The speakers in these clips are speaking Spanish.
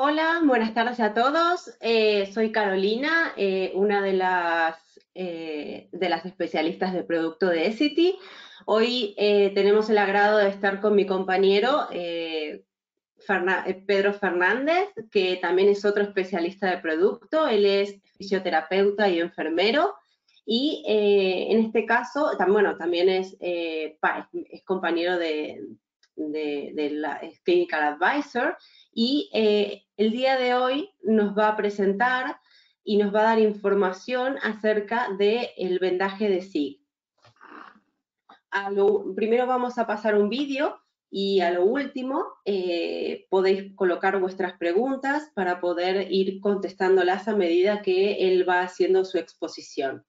Hola, buenas tardes a todos. Eh, soy Carolina, eh, una de las, eh, de las especialistas de producto de Essity. Hoy tenemos el agrado de estar con mi compañero Pedro Fernández, que también es otro especialista de producto. Él es fisioterapeuta y enfermero. Y en este caso, bueno, también es, es compañero de, de, la Clinical Advisor y el día de hoy nos va a presentar y nos va a dar información acerca del vendaje de SIG. primero vamos a pasar un vídeo y a lo último eh, podéis colocar vuestras preguntas para poder ir contestándolas a medida que él va haciendo su exposición.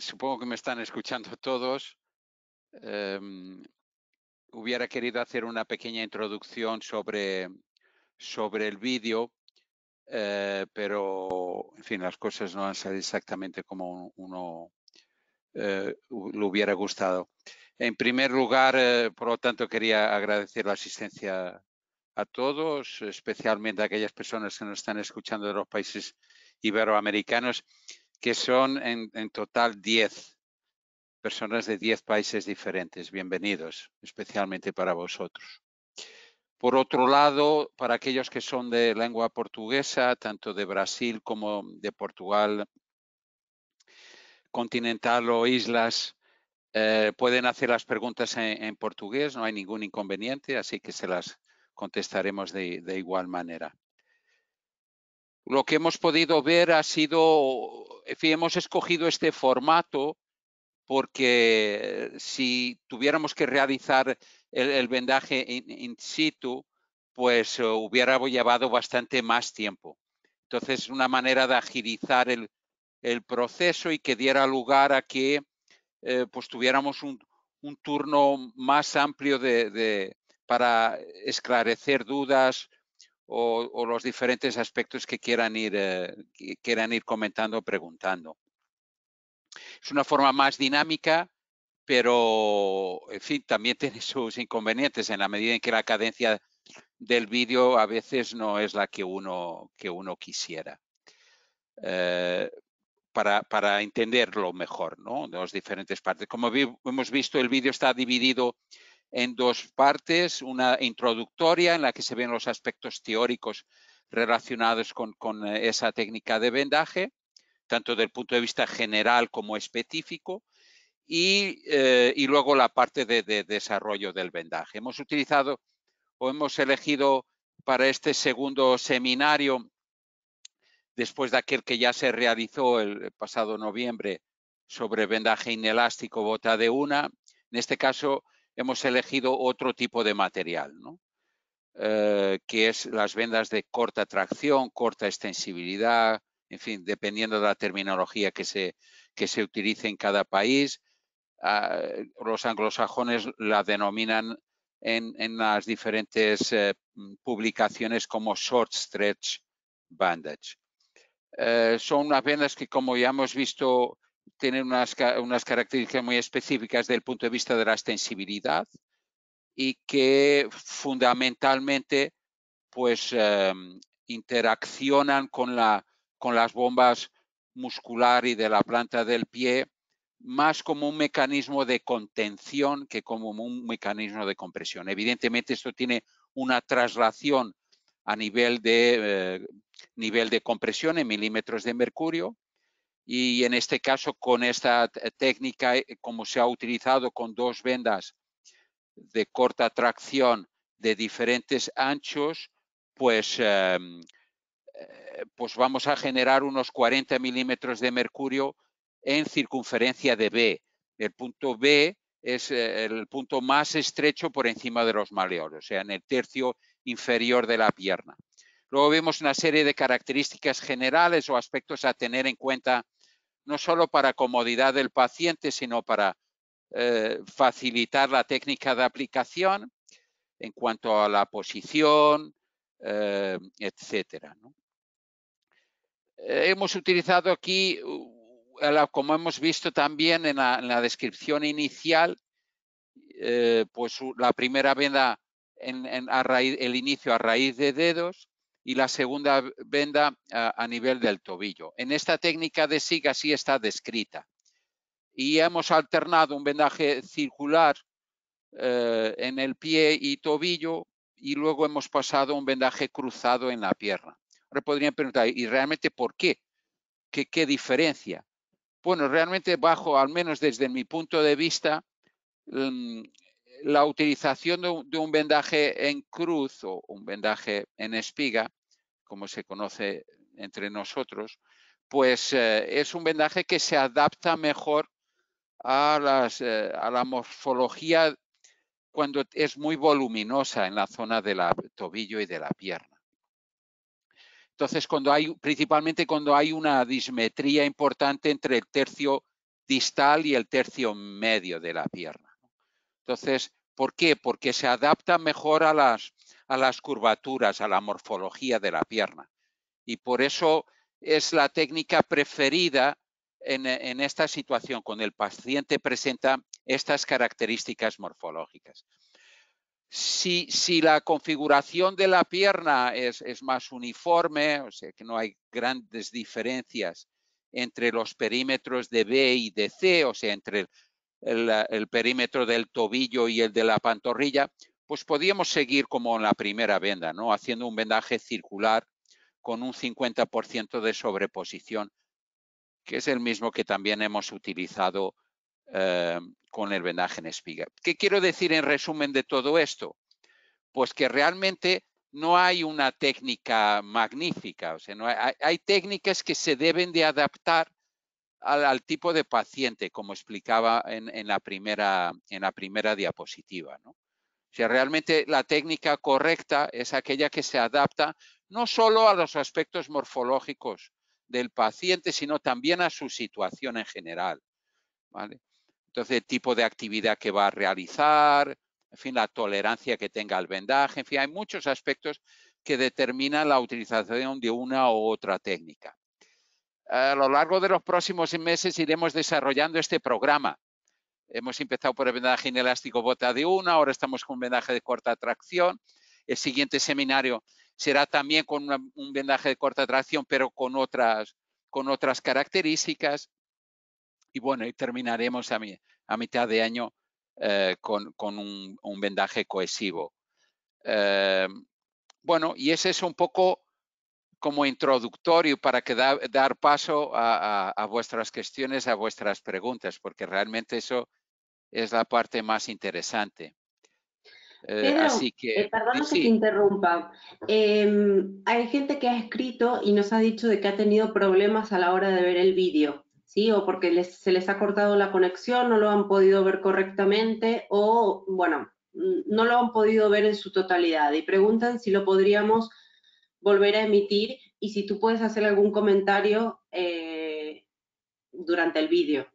supongo que me están escuchando todos. Em, hubiera querido hacer una pequeña introducción sobre, sobre el vídeo, eh, pero, en fin, las cosas no han salido exactamente como uno eh, le hubiera gustado. En primer lugar, eh, por lo tanto, quería agradecer la asistencia a todos, especialmente a aquellas personas que nos están escuchando de los países iberoamericanos que son en, total 10 personas de 10 países diferentes. Bienvenidos, especialmente para vosotros. Por otro lado, para aquellos que son de lengua portuguesa, tanto de Brasil como de Portugal continental o islas, eh, pueden hacer las preguntas en, portugués, no hay ningún inconveniente, así que se las contestaremos de igual manera lo que hemos podido ver ha sido, hemos escogido este formato porque si tuviéramos que realizar el, vendaje in, situ, pues eh, hubiera llevado bastante más tiempo. Entonces, una manera de agilizar el, proceso y que diera lugar a que eh, pues tuviéramos un, turno más amplio de, para esclarecer dudas o, los diferentes aspectos que quieran ir, eh, quieran ir comentando o preguntando. Es una forma más dinámica, pero en fin, también tiene sus inconvenientes en la medida en que la cadencia del vídeo a veces no es la que uno, que uno quisiera. Eh, para, para, entenderlo mejor, ¿no? De las diferentes partes. Como hemos visto, el vídeo está dividido en dos partes, una introductoria en la que se ven los aspectos teóricos relacionados con, eh, esa técnica de vendaje, tanto del punto de vista general como específico, eh, y, luego la parte de, de, desarrollo del vendaje. Hemos utilizado o hemos elegido para este segundo seminario, después de aquel que ya se realizó el pasado noviembre sobre vendaje inelástico bota de una, en este caso hemos elegido otro tipo de material, ¿no? Eh, que es las vendas de corta tracción, corta extensibilidad, en fin, dependiendo de la terminología que se, que se utilice en cada país. Ah, los anglosajones la denominan en, las diferentes eh, publicaciones como short stretch bandage. Eh, son unas vendas que, como ya hemos visto, tienen unas, características muy específicas desde el punto de vista de la extensibilidad y que fundamentalmente pues em, interaccionan con, la, con las bombas muscular y de la planta del pie más como un mecanismo de contención que como un mecanismo de compresión. Evidentemente esto tiene una traslación a nivel de, eh, nivel de compresión en milímetros de mercurio y en este caso con esta técnica, eh, como se ha utilizado con dos vendas de corta tracción de diferentes anchos, pues, em, eh, pues vamos a generar unos 40 milímetros de mercurio en circunferencia de B. El punto B es eh, el punto más estrecho por encima de los maleolos, o sea, en el tercio inferior de la pierna. Luego vemos una serie de características generales o aspectos a tener en cuenta, no solo para comodidad del paciente, sino para eh, facilitar la técnica de aplicación en cuanto a la posición, etc. Eh, etcétera. Hemos utilizado aquí, eh, como hemos visto también en la, descripción inicial, pues la primera venda el inicio a raíz de dedos, y la segunda venda a, nivel del tobillo. En esta técnica de siga así está descrita. Y hemos alternado un vendaje circular eh, en el pie y tobillo y luego hemos pasado un vendaje cruzado en la pierna. Ahora podrían preguntar, ¿y realmente por qué? ¿Qué, qué diferencia? Bueno, realmente bajo, al menos desde mi punto de vista, mm, la utilización de un, vendaje en cruz o un vendaje en espiga, como se conoce entre nosotros, pues eh, es un vendaje que se adapta mejor a, eh, a la morfología cuando es muy voluminosa en la zona del tobillo y de la pierna. Entonces, cuando hay, principalmente cuando hay una dismetría importante entre el tercio distal y el tercio medio de la pierna. Entonces, ¿por qué? Porque se adapta mejor a las, a las curvaturas, a la morfología de la pierna. Y por eso es la técnica preferida en, esta situación, cuando el paciente presenta estas características morfológicas. Si, la configuración de la pierna es, es, más uniforme, o sea que no hay grandes diferencias entre los perímetros de B y de C, o sea, entre Ah, el, perímetro del tobillo y el de la pantorrilla, pues podíamos seguir como en la primera venda, ¿no? haciendo un vendaje circular con un 50% de sobreposición, que es el mismo que también hemos utilizado eh, con el vendaje en espiga. ¿Qué quiero decir en resumen de todo esto? Pues que realmente no hay una técnica magnífica, o no hay técnicas que se deben de adaptar al, tipo de paciente, como explicaba en, la, primera, en la primera diapositiva. ¿no? realmente la técnica correcta es aquella que se adapta no solo a los aspectos morfológicos del paciente, sino también a su situación en general. ¿vale? Entonces, el tipo de actividad que va a realizar, en fin, la tolerancia que tenga al vendaje, en fin, hay muchos aspectos que determinan la utilización de una u otra técnica. A lo largo de los próximos meses iremos desarrollando este programa. Hemos empezado por el vendaje inelástico bota de una, ahora estamos con un vendaje de corta tracción. El siguiente seminario será también con un vendaje de corta tracción, pero con otras, con otras características. Y bueno, y terminaremos a, mitad de año eh, con, un, vendaje cohesivo. Eh, bueno, y ese es un poco como introductorio para que dar paso a, a, vuestras cuestiones, a vuestras preguntas, porque realmente eso es la parte más interesante. Eh, así que, eh, perdón que te interrumpa. Em, hay gente que ha escrito y nos ha dicho de que ha tenido problemas a la hora de ver el vídeo, ¿sí? O porque se les ha cortado la conexión, no lo han podido ver correctamente o, bueno, no lo han podido ver en su totalidad y preguntan si lo podríamos volver a emitir y si tú puedes hacer algún comentario eh, durante el vídeo.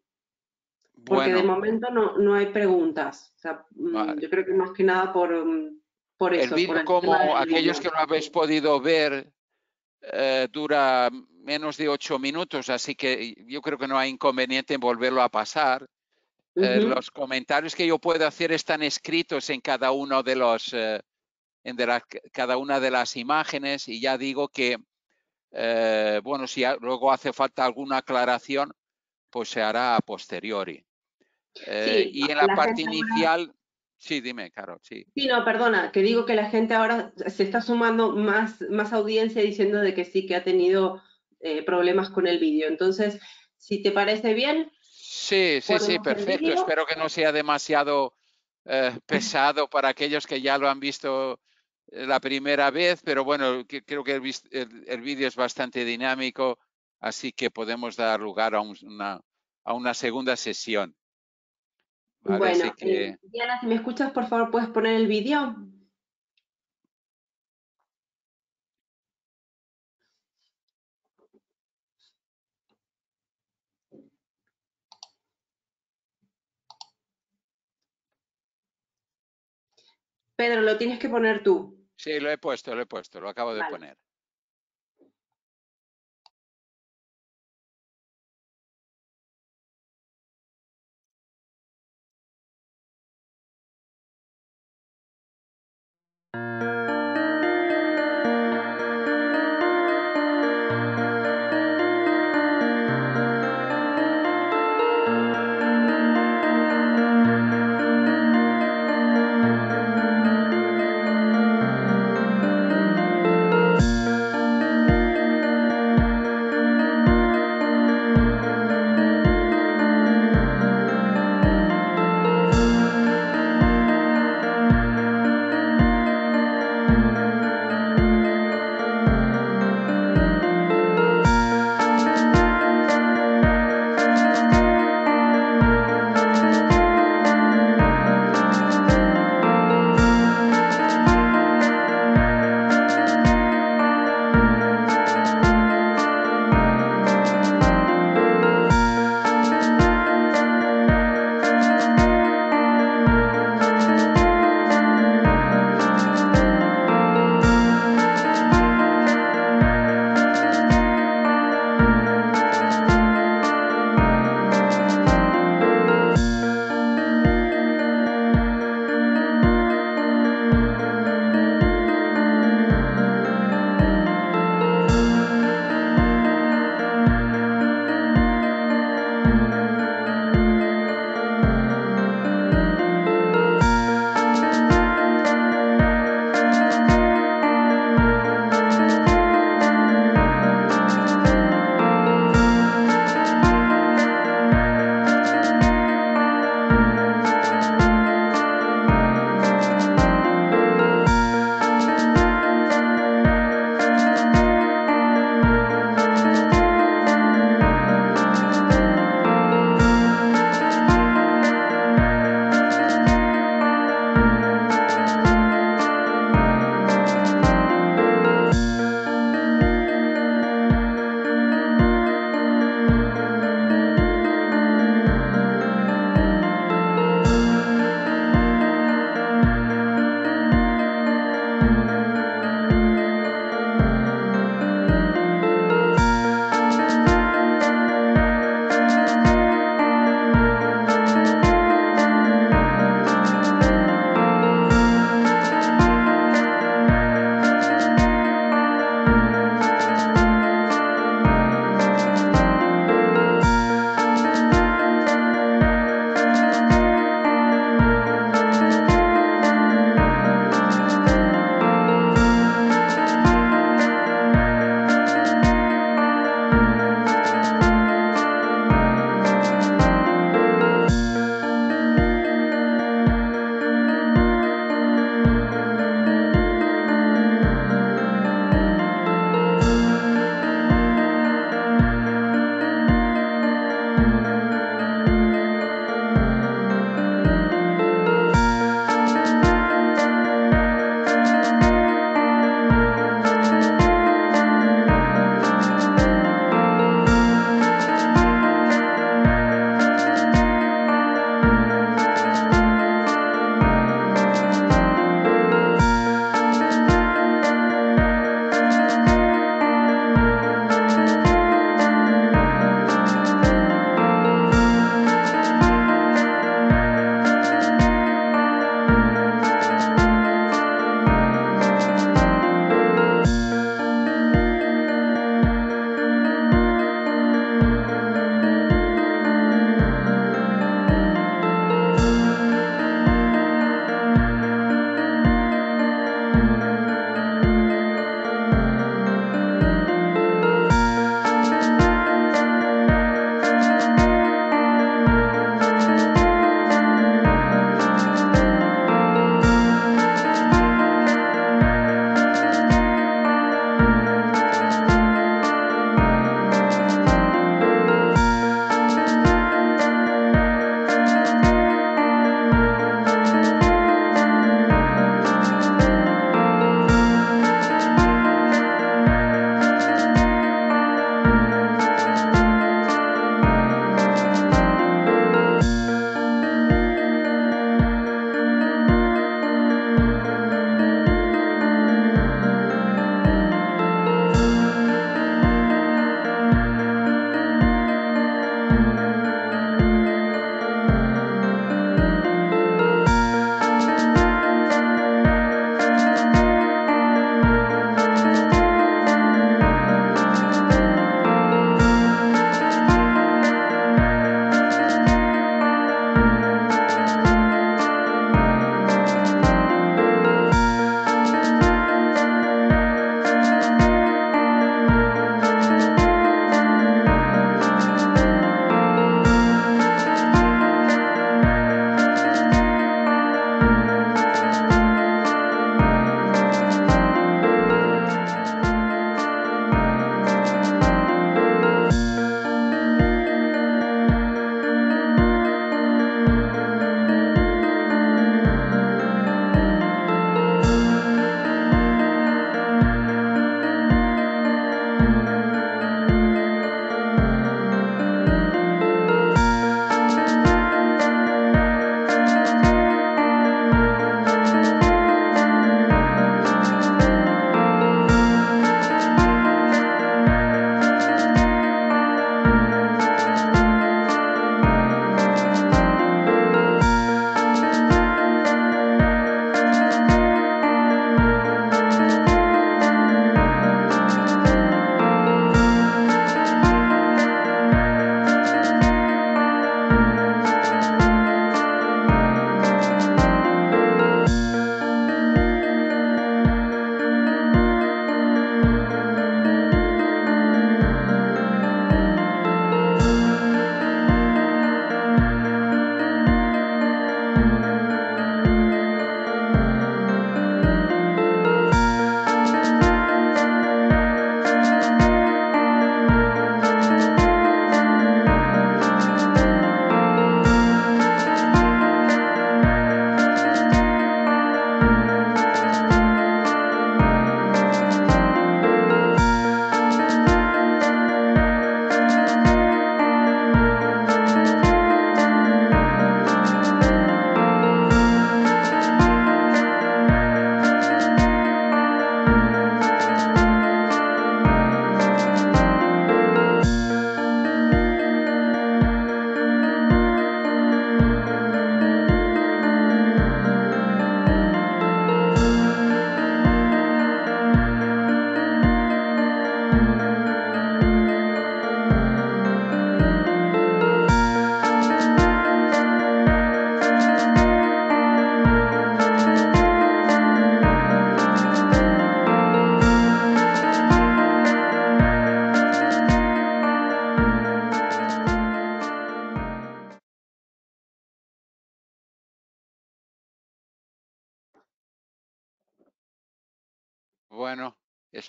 Porque de momento no, hay preguntas. Mm, yo creo que más que nada por, mm, por eso. El vídeo, como aquellos que no habéis podido ver, eh, dura menos de ocho minutos, así que yo creo que no hay inconveniente en volverlo a pasar. Eh, los comentarios que yo puedo hacer están escritos en cada uno de los de cada una de las imágenes y ya digo que, eh, bueno, si luego hace falta alguna aclaración, pues se hará a posteriori. Eh, y en la, parte inicial... Sí, dime, Caro, sí. Sí, no, perdona, que digo que la gente ahora se está sumando más, más audiencia diciendo de que sí, que ha tenido eh, problemas con el vídeo. Entonces, si te parece bien... Sí, sí, sí, perfecto. Espero que no sea demasiado... pesado para aquellos que ya lo han visto eh, la primera vez, pero bueno, creo que el, vídeo es bastante dinámico, así que podemos dar lugar a, una, a una segunda sesión. bueno, eh, Diana, si me escuchas, por favor, ¿puedes poner el vídeo? Pedro, lo tienes que poner tú. Sí, lo he puesto, lo he puesto, lo acabo de poner.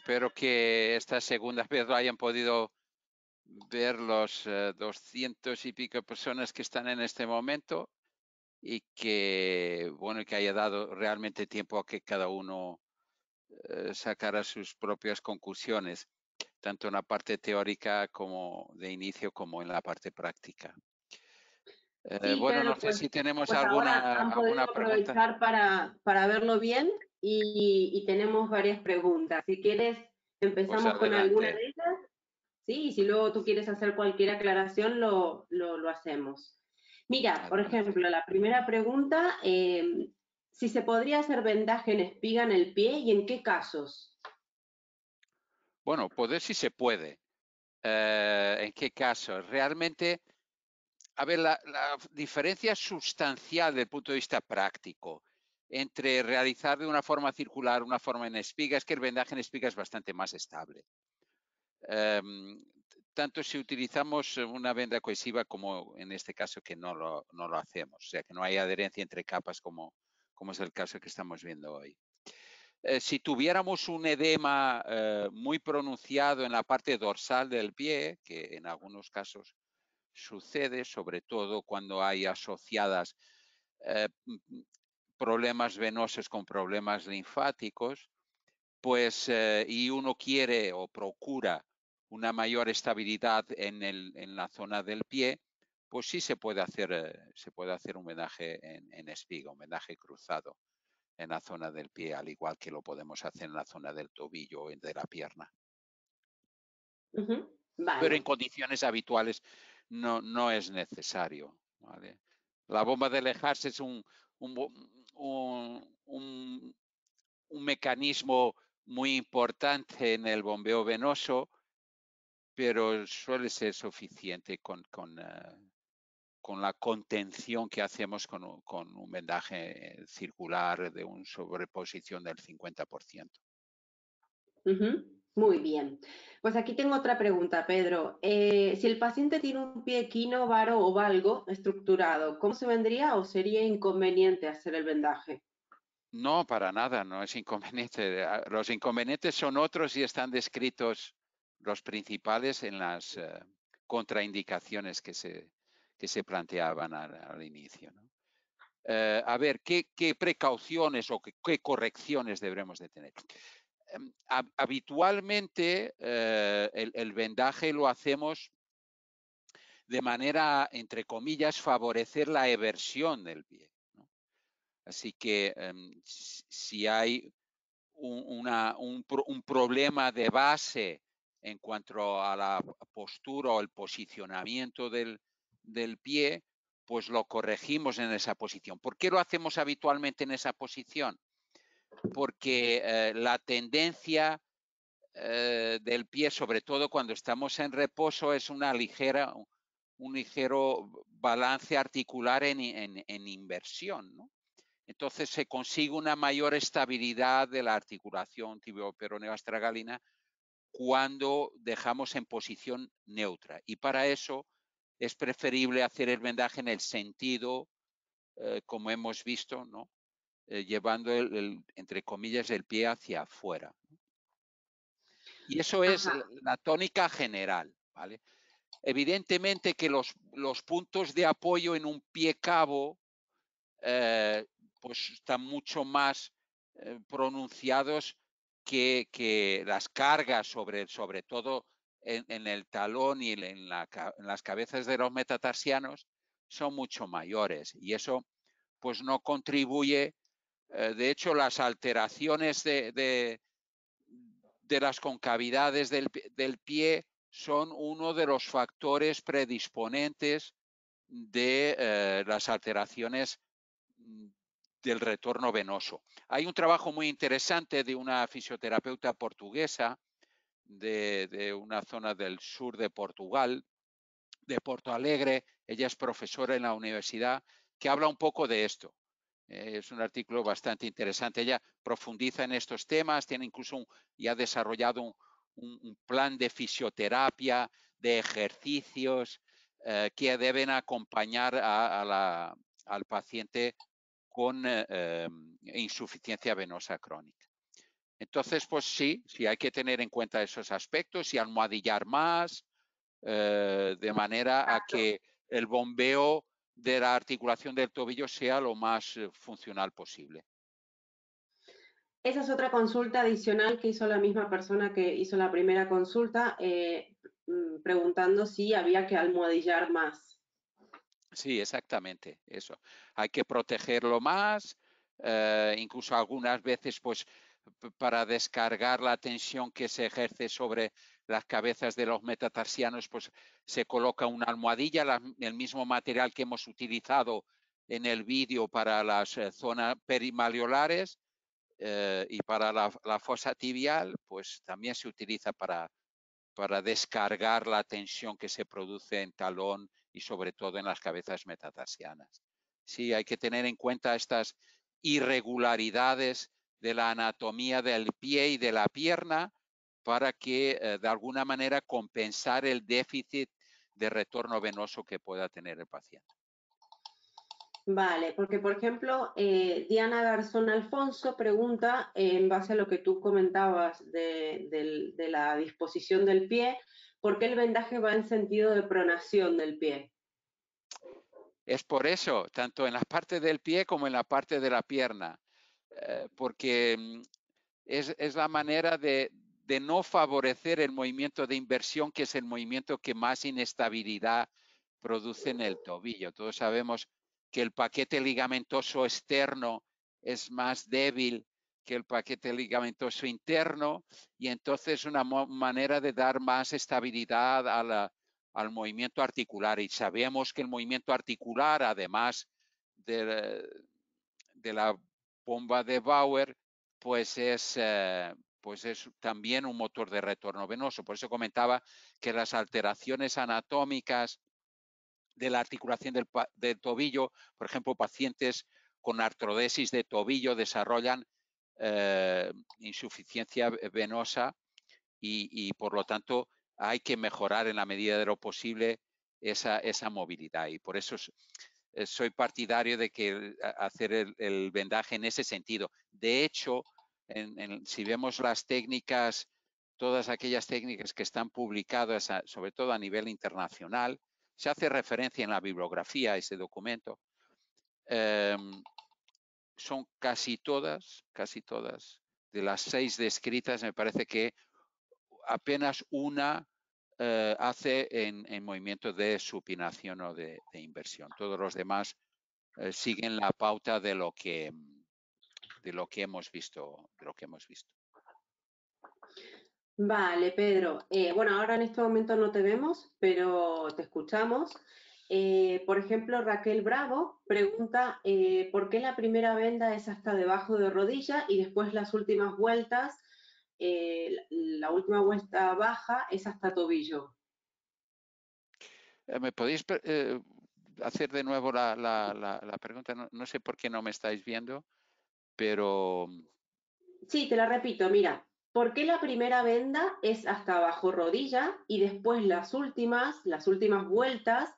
espero que esta segunda vez lo hayan podido ver los eh, doscientos y pico personas que están en este momento y que, bueno, que haya dado realmente tiempo a que cada uno eh, sacara sus propias conclusiones, tanto en la parte teórica como de inicio como en la parte práctica. Eh, bueno, no sé pues, si tenemos pues alguna, alguna pregunta. aprovechar para, para verlo bien y, tenemos varias preguntas. Si quieres, empezamos con alguna de ellas. Sí, y si luego tú quieres hacer cualquier aclaración, lo, lo, hacemos. Mira, por ejemplo, la primera pregunta, eh, si se podría hacer vendaje en espiga en el pie y en qué casos. Bueno, poder si se puede. Eh, ¿En qué casos? Realmente, a ver, la, la diferencia sustancial desde el punto de vista práctico entre realizar de una forma circular, una forma en espiga, es que el vendaje en espiga es bastante más estable. Em, tanto si utilizamos una venda cohesiva como en este caso que no lo, hacemos, o sea que no hay adherencia entre capas como, como es el caso que estamos viendo hoy. Eh, si tuviéramos un edema eh, muy pronunciado en la parte dorsal del pie, que en algunos casos sucede, sobre todo cuando hay asociadas eh, problemas venosos con problemas linfáticos, pues eh, y uno quiere o procura una mayor estabilidad en, el, en, la zona del pie, pues sí se puede hacer, eh, se puede hacer un vendaje en, espiga, un vendaje cruzado en la zona del pie, al igual que lo podemos hacer en la zona del tobillo o de la pierna. Pero en condiciones habituales no, no es necesario. ¿vale? La bomba de Lejars es un, un, un, un, mecanismo muy importante en el bombeo venoso, pero suele ser suficiente con, con, eh, con la contención que hacemos con, con, un vendaje circular de una sobreposición del 50%. Muy bien. Pues aquí tengo otra pregunta, Pedro. Eh, si el paciente tiene un pie quino, varo o valgo estructurado, ¿cómo se vendría o sería inconveniente hacer el vendaje? No, para nada, no es inconveniente. Ah, los inconvenientes son otros y están descritos los principales en las eh, contraindicaciones que se, se planteaban al, inicio. Eh, a ver, ¿qué, precauciones o qué, qué correcciones debemos de tener? Em, habitualmente eh, el, vendaje lo hacemos de manera, entre comillas, favorecer la eversión del pie. Así que em, si hay un, problema de base en cuanto a la postura o el posicionamiento del pie, pues lo corregimos en esa posición. ¿Por qué lo hacemos habitualmente en esa posición? porque eh, la tendencia eh, del pie, sobre todo cuando estamos en reposo, es una ligera, un ligero balance articular en, inversión. Entonces se consigue una mayor estabilidad de la articulación tibioperoneo astragalina cuando dejamos en posición neutra. Y para eso es preferible hacer el vendaje en el sentido, eh, como hemos visto, ¿no? Eh, llevando el, entre comillas, el pie hacia afuera. Y eso es la tónica general, ¿vale? Evidentemente que los, puntos de apoyo en un pie cabo eh, pues están mucho más eh, pronunciados que, las cargas sobre, sobre todo en, el talón y en, en, las cabezas de los metatarsianos son mucho mayores y eso pues no contribuye eh, de hecho, las alteraciones de, las concavidades del, pie son uno de los factores predisponentes de eh, las alteraciones mm, del retorno venoso. Hay un trabajo muy interesante de una fisioterapeuta portuguesa de, una zona del sur de Portugal, de Porto Alegre, ella es profesora en la universidad, que habla un poco de esto. Eh, es un artículo bastante interesante. Ella profundiza en estos temas, tiene incluso un, ya desarrollado un, plan de fisioterapia, de ejercicios eh, que deben acompañar a, al paciente con eh, insuficiencia venosa crónica. Entonces, pues sí, sí hay que tener en cuenta esos aspectos y almohadillar más, de manera a que el bombeo de la articulación del tobillo sea lo más eh, funcional posible. Esa es otra consulta adicional que hizo la misma persona que hizo la primera consulta, eh, mm, preguntando si había que almohadillar más. Sí, exactamente, eso. Hay que protegerlo más, eh, incluso algunas veces pues para descargar la tensión que se ejerce sobre las cabezas de los metatarsianos, pues se coloca una almohadilla, el mismo material que hemos utilizado en el vídeo para las eh, zonas perimaleolares eh, y para la, fosa tibial, pues también se utiliza para, para descargar la tensión que se produce en talón y sobre todo en las cabezas metatarsianas. Sí, hay que tener en cuenta estas irregularidades de la anatomía del pie y de la pierna para que eh, de alguna manera compensar el déficit de retorno venoso que pueda tener el paciente. Vale, porque por ejemplo, eh, Diana Garzón Alfonso pregunta, en base a lo que tú comentabas de, la disposición del pie, ¿por qué el vendaje va en sentido de pronación del pie? Es por eso, tanto en la parte del pie como en la parte de la pierna, eh, porque mm, es, la manera de, de no favorecer el movimiento de inversión, que es el movimiento que más inestabilidad produce en el tobillo. Todos sabemos que el paquete ligamentoso externo es más débil que el paquete ligamentoso interno y entonces una manera de dar más estabilidad al movimiento articular. Y sabemos que el movimiento articular, además de, la bomba de Bauer, pues es eh, pues es también un motor de retorno venoso. Por eso comentaba que las alteraciones anatómicas de la articulación del, tobillo, por ejemplo, pacientes con artrodesis de tobillo desarrollan eh, insuficiencia venosa y, por lo tanto hay que mejorar en la medida de lo posible esa, movilidad. Y por eso eh, soy partidario de que hacer el vendaje en ese sentido. De hecho, si vemos las técnicas, todas aquellas técnicas que están publicadas, sobre todo a nivel internacional, se hace referencia en la bibliografía a ese documento. Em, son casi todas, casi todas, de las seis descritas, me parece que apenas una eh, hace en, movimiento de supinación o de, inversión. Todos los demás eh, siguen la pauta de lo que de lo que hemos visto, de lo que hemos visto. Vale, Pedro. Eh, bueno, ahora en este momento no te vemos, pero te escuchamos. Eh, por ejemplo, Raquel Bravo pregunta eh, por qué la primera venda es hasta debajo de rodilla y después las últimas vueltas, la última vuelta baja es hasta tobillo. ¿Me podéis hacer de nuevo la, pregunta? no, sé por qué no me estáis viendo pero... Sí, te la repito, mira, ¿por qué la primera venda es hasta bajo rodilla y después las últimas, las últimas vueltas,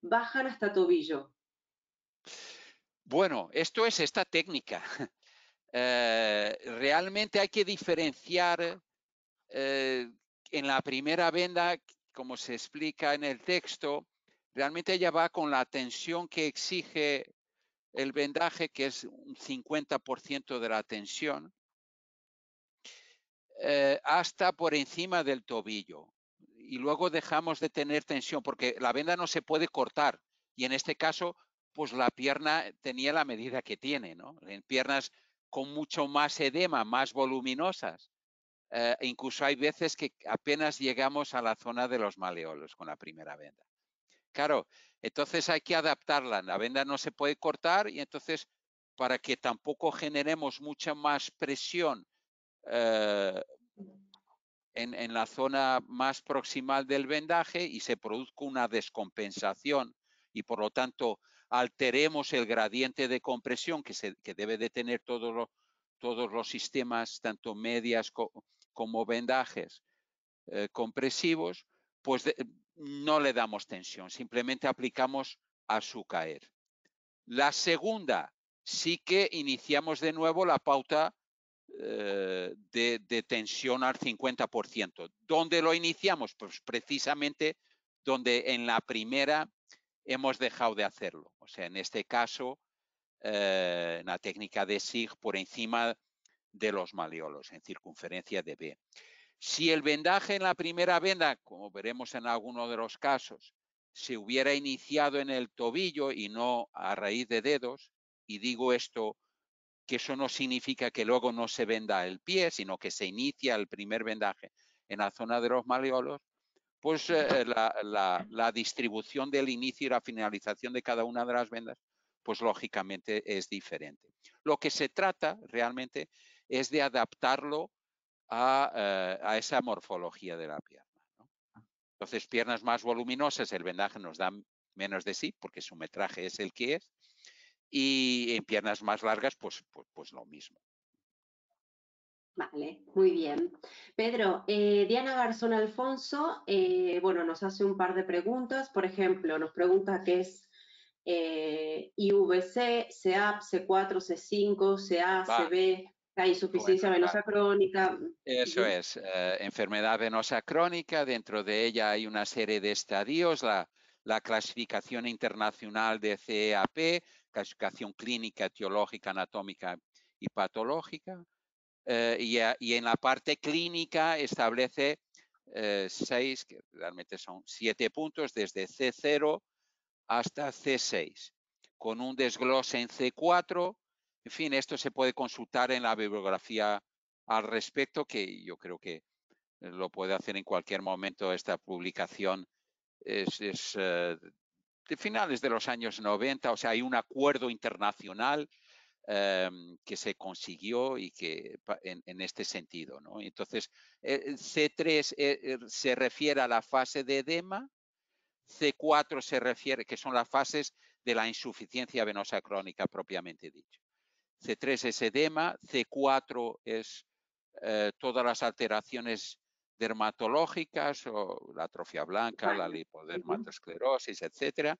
bajan hasta tobillo? Bueno, esto es esta técnica. Eh, realmente hay que diferenciar eh, en la primera venda, como se explica en el texto, realmente ella va con la tensión que exige el vendaje, que es un 50% de la tensión, eh, hasta por encima del tobillo. Y luego dejamos de tener tensión, porque la venda no se puede cortar. Y en este caso, pues la pierna tenía la medida que tiene, ¿no? En piernas con mucho más edema, más voluminosas. Eh, incluso hay veces que apenas llegamos a la zona de los maleolos con la primera venda. Claro, entonces hay que adaptarla. La venda no se puede cortar y entonces para que tampoco generemos mucha más presión eh, en, la zona más proximal del vendaje y se produzca una descompensación y por lo tanto alteremos el gradiente de compresión que, debe de tener todos los, sistemas, tanto medias como vendajes eh, compresivos, pues no le damos tensión, simplemente aplicamos a su caer. La segunda, sí que iniciamos de nuevo la pauta eh, de, tensión al 50%. ¿Dónde lo iniciamos? Pues precisamente donde en la primera hemos dejado de hacerlo. O sea, en este caso, eh, la técnica de SIG por encima de los maleolos, en circunferencia de B. Si el vendaje en la primera venda, como veremos en alguno de los casos, se hubiera iniciado en el tobillo y no a raíz de dedos, y digo esto que eso no significa que luego no se venda el pie, sino que se inicia el primer vendaje en la zona de los maleolos, pues eh, la, la distribución del inicio y la finalización de cada una de las vendas, pues lógicamente es diferente. Lo que se trata realmente es de adaptarlo eh, a, esa morfología de la pierna. Entonces, piernas más voluminosas, el vendaje nos da menos de sí, porque su metraje es el que es, y en piernas más largas, pues, pues, pues lo mismo. Vale, muy bien. Pedro, eh, Diana Garzón Alfonso, eh, bueno, nos hace un par de preguntas. Por ejemplo, nos pregunta qué es IVC, CAP, C4, C5, CA, CB insuficiencia venosa crónica. Mm, Eso es, eh, enfermedad venosa crónica, dentro de ella hay una serie de estadios, la, clasificación internacional de CEAP, clasificación clínica, etiológica, anatómica y patológica, eh, y, en la parte clínica establece eh, seis, que realmente son siete puntos, desde C0 hasta C6, con un desglose en C4 en fin, esto se puede consultar en la bibliografía al respecto, que yo creo que eh, lo puede hacer en cualquier momento. Esta publicación es, eh, de finales de los años 90, o sea, hay un acuerdo internacional em, que se consiguió y que en, este sentido. Entonces, eh, C3 se refiere a la fase de edema, C4 se refiere, que son las fases de la insuficiencia venosa crónica propiamente dicho. C3 es edema, C4 es eh, todas las alteraciones dermatológicas o la atrofia blanca, la lipodermatosclerosis, etcétera.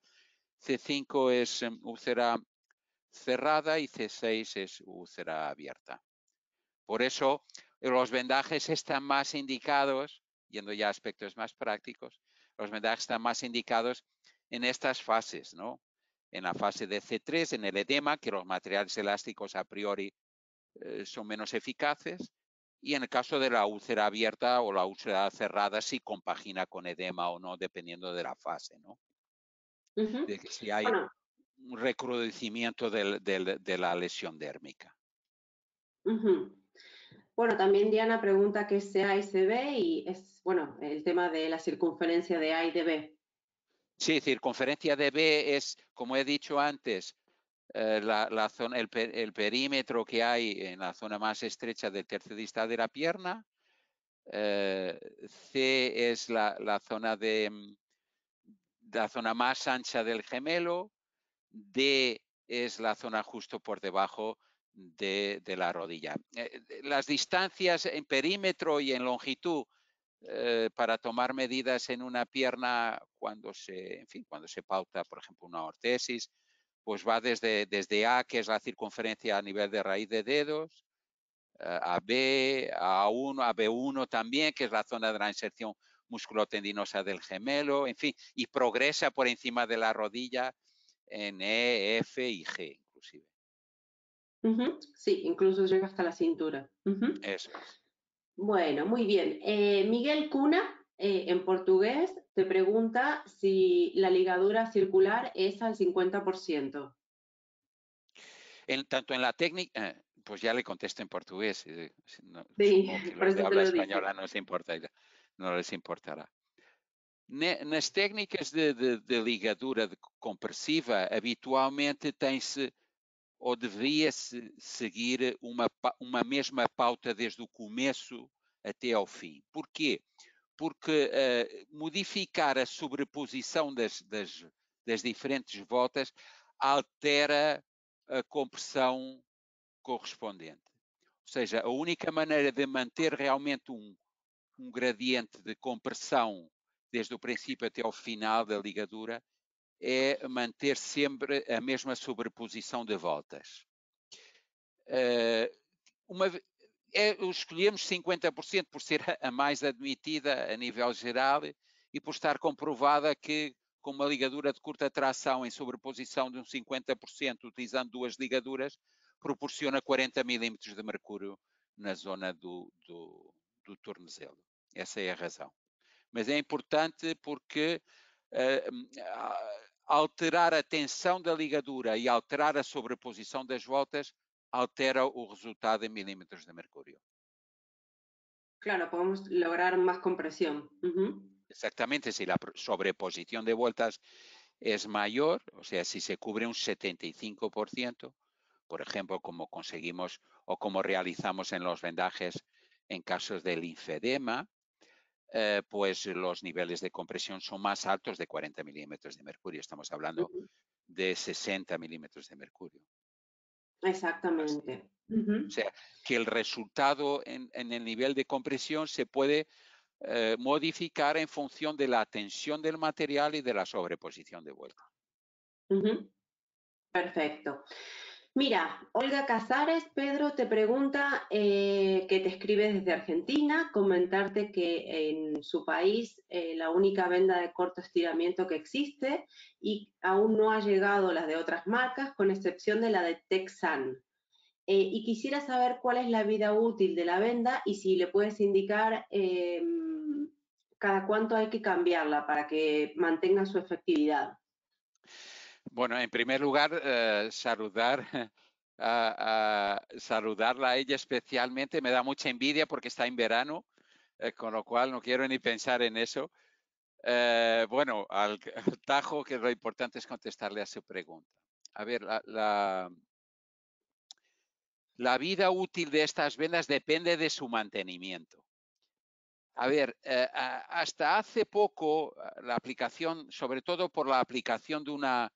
C5 es em, úlcera cerrada y C6 es úlcera abierta. Por eso los vendajes están más indicados, yendo ya a aspectos más prácticos, los vendajes están más indicados en estas fases, ¿no? en la fase de C3, en el edema, que los materiales elásticos a priori eh, son menos eficaces, y en el caso de la úlcera abierta o la úlcera cerrada, si compagina con edema o no, dependiendo de la fase. ¿no? de que si hay un recrudecimiento de la lesión dérmica. Bueno, también Diana pregunta qué es A y CB y es, bueno, el tema de la circunferencia de A y B. Sí, circunferencia de B es, como he dicho antes, eh, la, el, perímetro que hay en la zona más estrecha del tercer distal de la pierna. Eh, C es la, zona de mm, la zona más ancha del gemelo. D es la zona justo por debajo de, la rodilla. Eh, las distancias en perímetro y en longitud eh, para tomar medidas en una pierna cuando se, en fin, cuando se pauta, por ejemplo, una ortesis, pues va desde, desde A, que es la circunferencia a nivel de raíz de dedos, eh, a B, a 1, a B1 también, que es la zona de la inserción musculotendinosa del gemelo, en fin, y progresa por encima de la rodilla en E, F y G inclusive. Sí, incluso llega hasta la cintura. Bueno, muy bien. Eh, Miguel Cuna, eh, en portugués, te pregunta si la ligadura circular es al 50%. En, tanto en la técnica, eh, pues ya le contesto en portugués. No, sí, habla española no les, importa, no les importará. Nas técnicas de, ligadura compresiva, habitualmente tem ou deveria-se seguir uma, uma mesma pauta desde o começo até ao fim? Porquê? Porque uh, modificar a sobreposição das, das, das diferentes voltas altera a compressão correspondente. Ou seja, a única maneira de manter realmente um, um gradiente de compressão desde o princípio até ao final da ligadura é manter sempre a mesma sobreposição de voltas. Ah, uma, é, escolhemos 50% por ser a mais admitida a nível geral e por estar comprovada que com uma ligadura de curta tração em sobreposição de um 50%, utilizando duas ligaduras, proporciona 40 milímetros de mercúrio na zona do, do, do, tornozelo. Essa é a razão. Mas é importante porque uh, Alterar a de la ligadura y e alterar a sobreposición das vueltas altera el resultado en em milímetros de mercurio. Claro, podemos lograr más compresión. Exactamente, si la sobreposición de vueltas es mayor, o sea, si se cubre un 75%, por ejemplo, como conseguimos o como realizamos en los vendajes en casos de linfedema, eh, pues los niveles de compresión son más altos de 40 milímetros de mercurio. Estamos hablando de 60 milímetros de mercurio. Exactamente. O sea, que el resultado en, el nivel de compresión se puede eh, modificar en función de la tensión del material y de la sobreposición de vuelta. Perfecto. Mira, Olga Casares, Pedro, te pregunta eh, que te escribe desde Argentina, comentarte que en su país eh, la única venda de corto estiramiento que existe y aún no ha llegado las de otras marcas, con excepción de la de Texan. Eh, y quisiera saber cuál es la vida útil de la venda y si le puedes indicar em, cada cuánto hay que cambiarla para que mantenga su efectividad. Bueno, en primer lugar, eh, saludar, a, saludarla a ella especialmente. Me da mucha envidia porque está en verano, eh, con lo cual no quiero ni pensar en eso. Eh, bueno, al, tajo, que lo importante es contestarle a su pregunta. A ver, la, la, vida útil de estas vendas depende de su mantenimiento. A ver, hasta hace poco la aplicación, sobre todo por la aplicación de una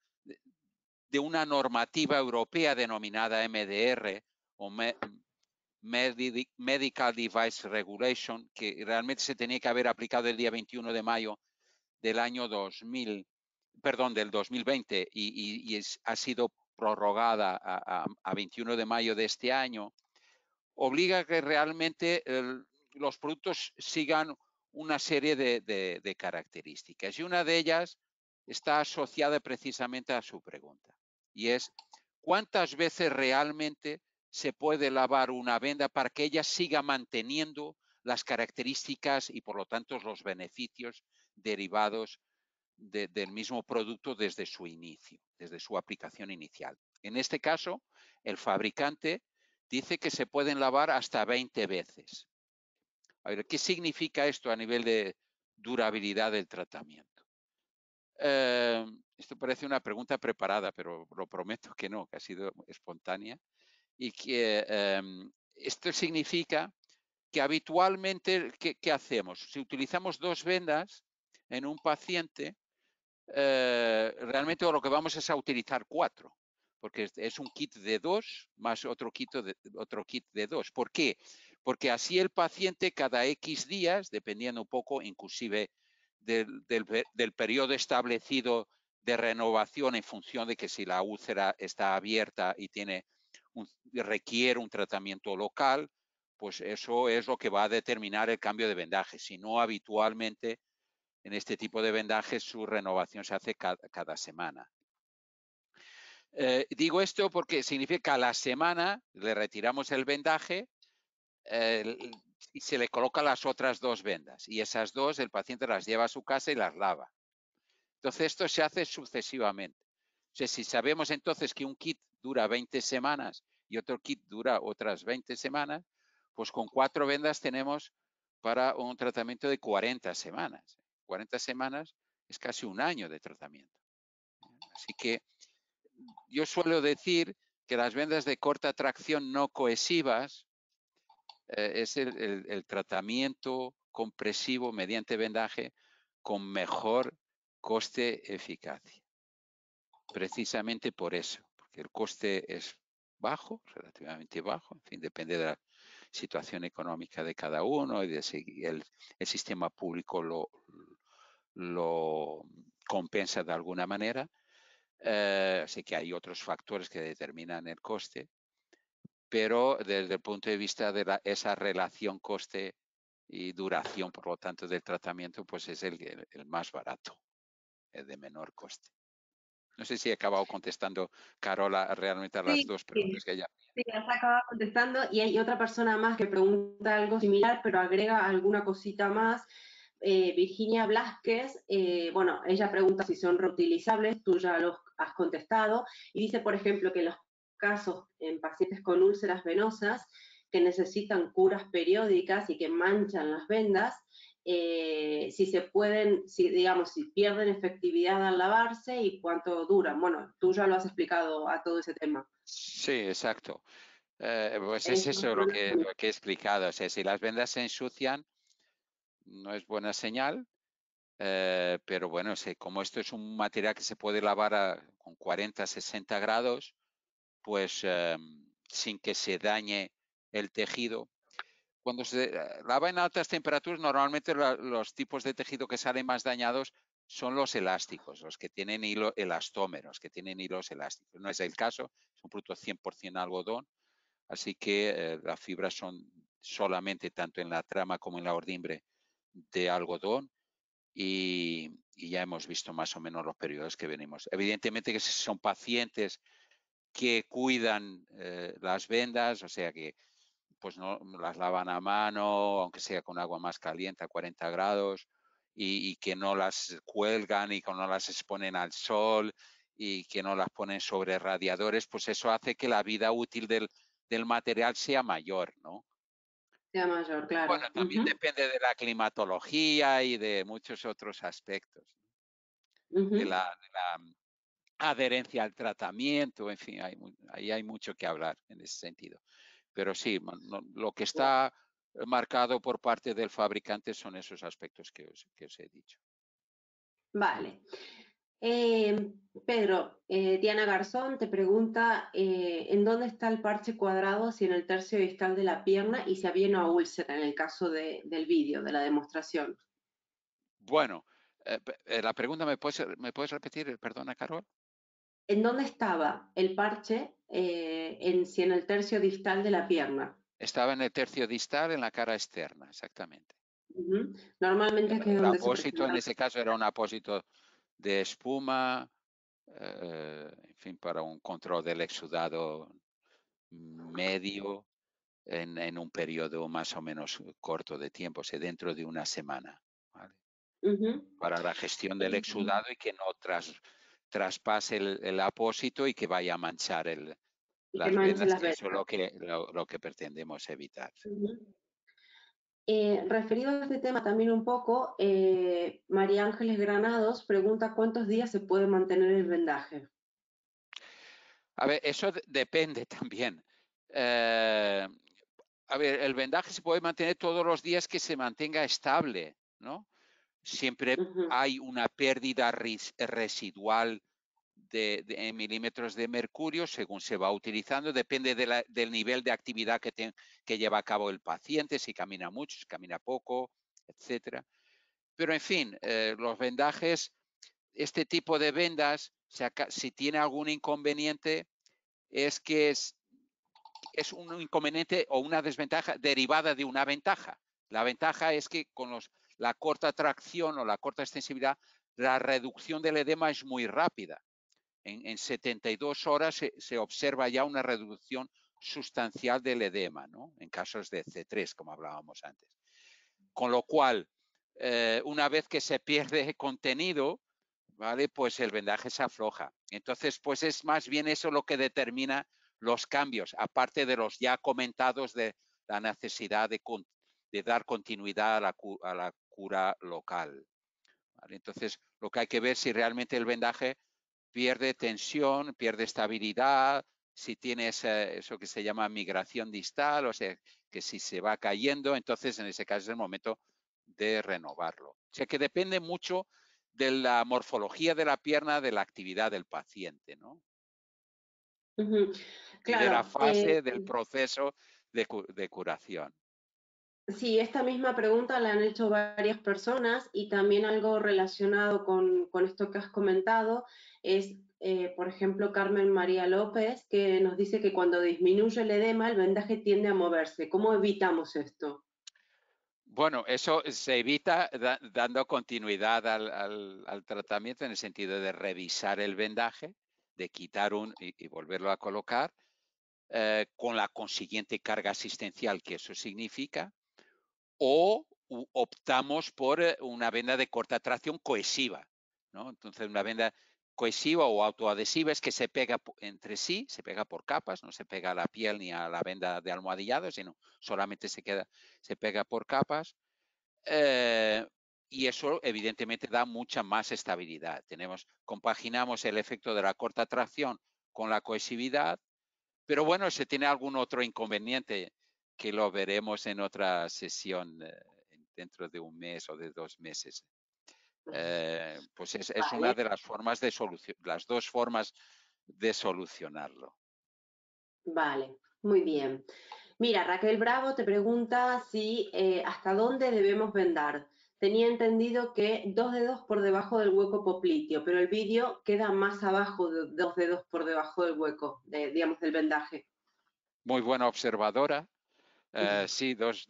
de una normativa europea denominada MDR o Medical Device Regulation, que realmente se tenía que haber aplicado el día 21 de mayo del año 2000, perdón, del 2020 y, ha sido prorrogada a, 21 de mayo de este año, obliga a que realmente los productos sigan una serie de, características y una de ellas está asociada precisamente a su pregunta y es cuántas veces realmente se puede lavar una venda para que ella siga manteniendo las características y por lo tanto los beneficios derivados del mismo producto desde su inicio, desde su aplicación inicial. En este caso, el fabricante dice que se pueden lavar hasta 20 veces. A ver, ¿qué significa esto a nivel de durabilidad del tratamiento? Eh, esto parece una pregunta preparada, pero lo prometo que no, que ha sido espontánea. Y que em, esto significa que habitualmente, ¿qué, hacemos? Si utilizamos dos vendas en un paciente, eh, realmente lo que vamos es a utilizar cuatro, porque es un kit de dos más otro kit de, otro kit de dos. ¿Por qué? Porque así el paciente cada X días, dependiendo un poco inclusive del, del, del periodo establecido de renovación en función de que si la úlcera está abierta y tiene requiere un tratamiento local, pues eso es lo que va a determinar el cambio de vendaje. Si no, habitualmente en este tipo de vendajes su renovación se hace cada, semana. Eh, digo esto porque significa que a la semana le retiramos el vendaje y se le coloca las otras dos vendas. Y esas dos el paciente las lleva a su casa y las lava. Entonces esto se hace sucesivamente. si sabemos entonces que un kit dura 20 semanas y otro kit dura otras 20 semanas, pues con cuatro vendas tenemos para un tratamiento de 40 semanas. 40 semanas es casi un año de tratamiento. ¿eh? Así que yo suelo decir que las vendas de corta tracción no cohesivas eh, es el, el, tratamiento compresivo mediante vendaje con mejor coste-eficacia. Precisamente por eso, porque el coste es bajo, relativamente bajo, en fin, depende de la situación económica de cada uno y de si el, sistema público lo, lo compensa de alguna manera. Eh, así que hay otros factores que determinan el coste, pero desde el punto de vista de esa relación coste y duración, por lo tanto, del tratamiento, pues es el más barato. Eh, de menor coste. No sé si he acabado contestando, Carola, realmente a las dos preguntas que ella. Sí, has acabado contestando y hay otra persona más que pregunta algo similar, pero agrega alguna cosita más. Eh, Virginia Blasquez, eh, bueno, ella pregunta si son reutilizables, tú ya los has contestado, y dice, por ejemplo, que los casos en pacientes con úlceras venosas que necesitan curas periódicas y que manchan las vendas, eh, si se pueden, si digamos, si pierden efectividad al lavarse y cuánto duran. Bueno, tú ya lo has explicado a todo ese tema. Sí, exacto. Eh, pues es eso lo que, he explicado. O sea, si las vendas se ensucian, no es buena señal, eh, pero bueno, como esto es un material que se puede lavar con 40, 60 grados, pues sin que se dañe el tejido, cuando se lava eh, en altas temperaturas, normalmente los tipos de tejido que salen más dañados son los elásticos, los que tienen hilo, elastómeros, que tienen hilos elásticos. No es el caso, es un producto 100% algodón, así que eh, las fibras son solamente tanto en la trama como en la ordimbre de algodón y, ya hemos visto más o menos los periodos que venimos. Evidentemente que son pacientes que cuidan eh, las vendas, o sea que pues no las lavan a mano, aunque sea con agua más caliente a 40 grados, y, que no las cuelgan y que no las exponen al sol y que no las ponen sobre radiadores, pues eso hace que la vida útil del, material sea mayor, ¿no? Sea mayor, claro. Bueno, también depende de la climatología y de muchos otros aspectos. de, la, mm, adherencia al tratamiento, en fin, ahí hay mucho que hablar en ese sentido. Pero sí, lo que está eh, marcado por parte del fabricante son esos aspectos que os, he dicho. Vale. Eh, Pedro, eh, Diana Garzón te pregunta en dónde está el parche cuadrado, si en el tercio distal de la pierna y si había a úlcera en el caso del vídeo, de la demostración. Bueno, la pregunta me me puedes repetir, perdona Carol. ¿En dónde estaba el parche? Eh, en, si en el tercio distal de la pierna. Estaba en el tercio distal, en la cara externa, exactamente. Normalmente es que el apósito, en ese caso era un apósito de espuma, eh, en fin, para un control del exudado medio en, un periodo más o menos corto de tiempo, o dentro de una semana, para la gestión del exudado y que no tras, traspase el, apósito y que vaya a manchar el, las que eso es lo que, lo, que pretendemos evitar. Eh, referido a este tema también un poco, eh, María Ángeles Granados pregunta cuántos días se puede mantener el vendaje. A ver, eso depende también. Eh, a ver, el vendaje se puede mantener todos los días que se mantenga estable, ¿no? siempre hay una pérdida residual de, milímetros de mercurio según se va utilizando, depende del nivel de actividad que, que, lleva a cabo el paciente, si camina mucho, si camina poco, etcétera. Pero en fin, eh, los vendajes, este tipo de vendas, si, si tiene algún inconveniente, es que es, es un inconveniente o una desventaja derivada de una ventaja. La ventaja es que con los la corta tracción o la corta extensibilidad, la reducción del edema es muy rápida. En, 72 horas se, observa ya una reducción sustancial del edema, ¿no? en casos de C3, como hablábamos antes. Con lo cual, eh, una vez que se pierde contenido, ¿vale? pues el vendaje se afloja. Entonces, pues es más bien eso lo que determina los cambios, aparte de los ya comentados de la necesidad de, dar continuidad a a la cura local. Entonces, lo que hay que ver si realmente el vendaje pierde tensión, pierde estabilidad, si tiene eso que se llama migración distal, o sea, que si se va cayendo, entonces en ese caso es el momento de renovarlo. O sea, que depende mucho de la morfología de la pierna, de la actividad del paciente, ¿no? de la eh, fase del eh proceso de, curación. Sí, esta misma pregunta la han hecho varias personas y también algo relacionado con, esto que has comentado es, eh, por ejemplo, Carmen María López, que nos dice que cuando disminuye el edema, el vendaje tiende a moverse. ¿Cómo evitamos esto? Bueno, eso se evita dando continuidad al, tratamiento en el sentido de revisar el vendaje, de quitar un y, volverlo a colocar, eh, con la consiguiente carga asistencial que eso significa, o optamos por eh, una venda de corta tracción cohesiva. ¿no? Entonces, una venda cohesiva o autoadhesiva es que se pega entre sí, se pega por capas, no se pega a la piel ni a la venda de almohadillado, sino solamente se, queda, se pega por capas. Eh, y eso evidentemente da mucha más estabilidad. Tenemos, compaginamos el efecto de la corta tracción con la cohesividad, pero bueno, se tiene algún otro inconveniente que lo veremos en otra sesión eh, dentro de un mes o de dos meses. Eh, pues es, una de las formas de las dos formas de solucionarlo. Vale, muy bien. Mira, Raquel Bravo te pregunta si eh, hasta dónde debemos vendar. Tenía entendido que dos dedos por debajo del hueco popliteo, pero el vídeo queda más abajo de dos dedos por debajo del hueco, digamos, del vendaje. Muy buena observadora. Eh, sí, dos,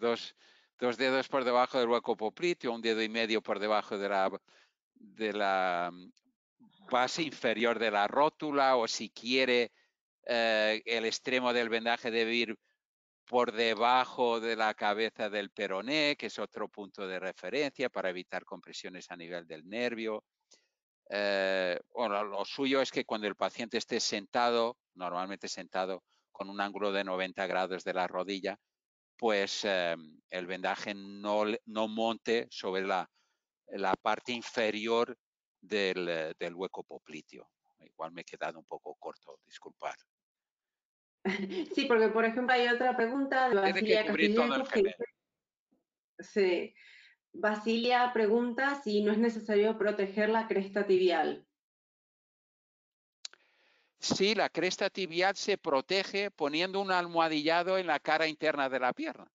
dedos por debajo del hueco popliteo, un dedo y medio por debajo de la, mm, base inferior de la rótula o si quiere eh, el extremo del vendaje debe ir por debajo de la cabeza del peroné, que es otro punto de referencia para evitar compresiones a nivel del nervio. Eh, bueno, lo suyo es que cuando el paciente esté sentado, normalmente sentado con un ángulo de 90 grados de la rodilla, pues em, el vendaje no, monte sobre la, parte inferior del, eh, hueco popliteo. Igual me he quedado un poco corto, disculpad. Sí, porque por ejemplo hay otra pregunta de Basilia Castillejo. Sí. Basilia pregunta si no es necesario proteger la cresta tibial si la cresta tibial se protege poniendo un almohadillado en la cara interna de la pierna.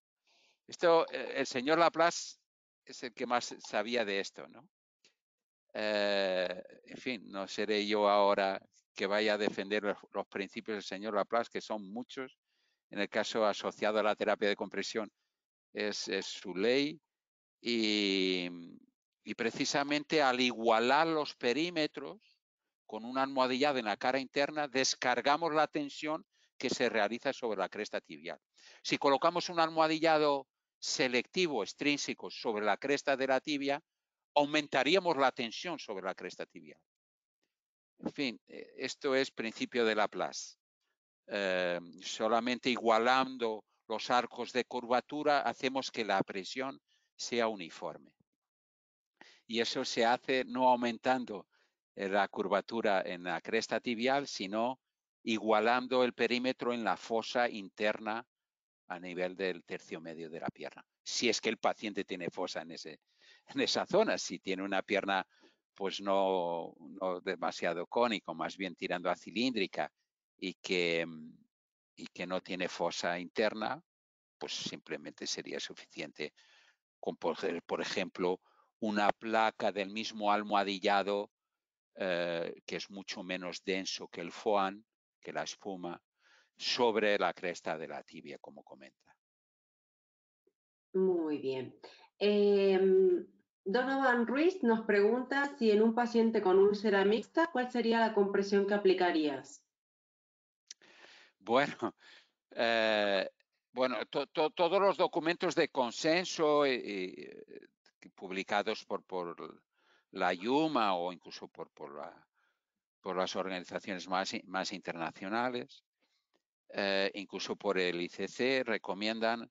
Esto, eh, el señor Laplace es el que más sabía de esto, ¿no? Eh, en fin, no seré yo ahora que vaya a defender los, principios del señor Laplace, que son muchos, en el caso asociado a la terapia de compresión, es, su ley, y precisamente al igualar los perímetros, con un almohadillado en la cara interna, descargamos la tensión que se realiza sobre la cresta tibial. Si colocamos un almohadillado selectivo, extrínseco, sobre la cresta de la tibia, aumentaríamos la tensión sobre la cresta tibial. En fin, eh, esto es principio de Laplace. Em, solamente igualando los arcos de curvatura hacemos que la presión sea uniforme. Y eso se hace no aumentando eh, la curvatura en la cresta tibial, sino igualando el perímetro en la fosa interna a nivel del tercio medio de la pierna. Si es que el paciente tiene fosa en, esa zona, si tiene una pierna pues no, demasiado cónico, más bien tirando a cilíndrica y que, mm, y que no tiene fosa interna, pues simplemente sería suficiente con, por ejemplo, una placa del mismo almohadillado eh, que es mucho menos denso que el foam, que la espuma, sobre la cresta de la tibia, como comenta. Muy bien. Em, Donovan Ruiz nos pregunta si en un paciente con úlcera mixta, ¿cuál sería la compresión que aplicarías? Bueno, eh, bueno todos los documentos de consenso eh, publicados por, por la Yuma o incluso por, las organizaciones más, más internacionales, eh, incluso por el ICC, recomiendan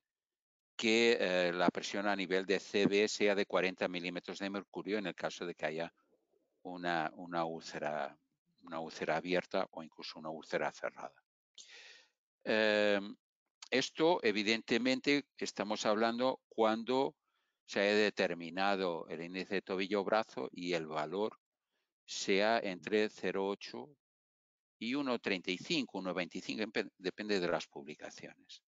que eh, la presión a nivel de CB sea de 40 milímetros de mercurio en el caso de que haya una, úlcera, una úlcera abierta o incluso una úlcera cerrada. Em, esto, evidentemente, estamos hablando cuando se ha determinado el índice de tobillo-brazo y el valor sea entre 0,8 y 1,35, 1,25, depende de las publicaciones.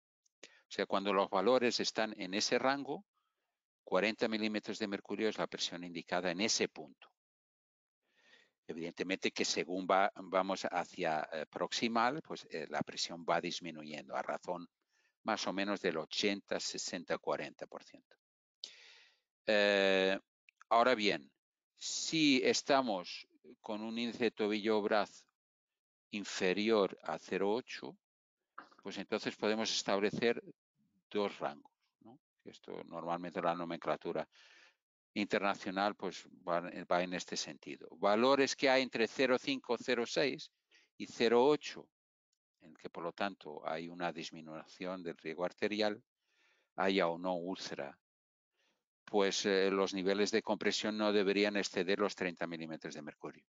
O sea, cuando los valores están en ese rango, 40 milímetros de mercurio es la presión indicada en ese punto. Evidentemente que según vamos hacia eh, proximal, pues eh, la presión va disminuyendo a razón más o menos del 80, 60, 40%. Eh, ahora bien, si estamos con un índice tobillo-brazo inferior a 0,8, pues entonces podemos establecer dos rangos. Esto normalmente la nomenclatura internacional pues va, eh, va, en este sentido. Valores que hay entre 0,5, 0,6 y 0,8, en que por lo tanto hay una disminución del riego arterial, haya o no úlcera pues eh, los niveles de compresión no deberían exceder los 30 milímetros de mercurio.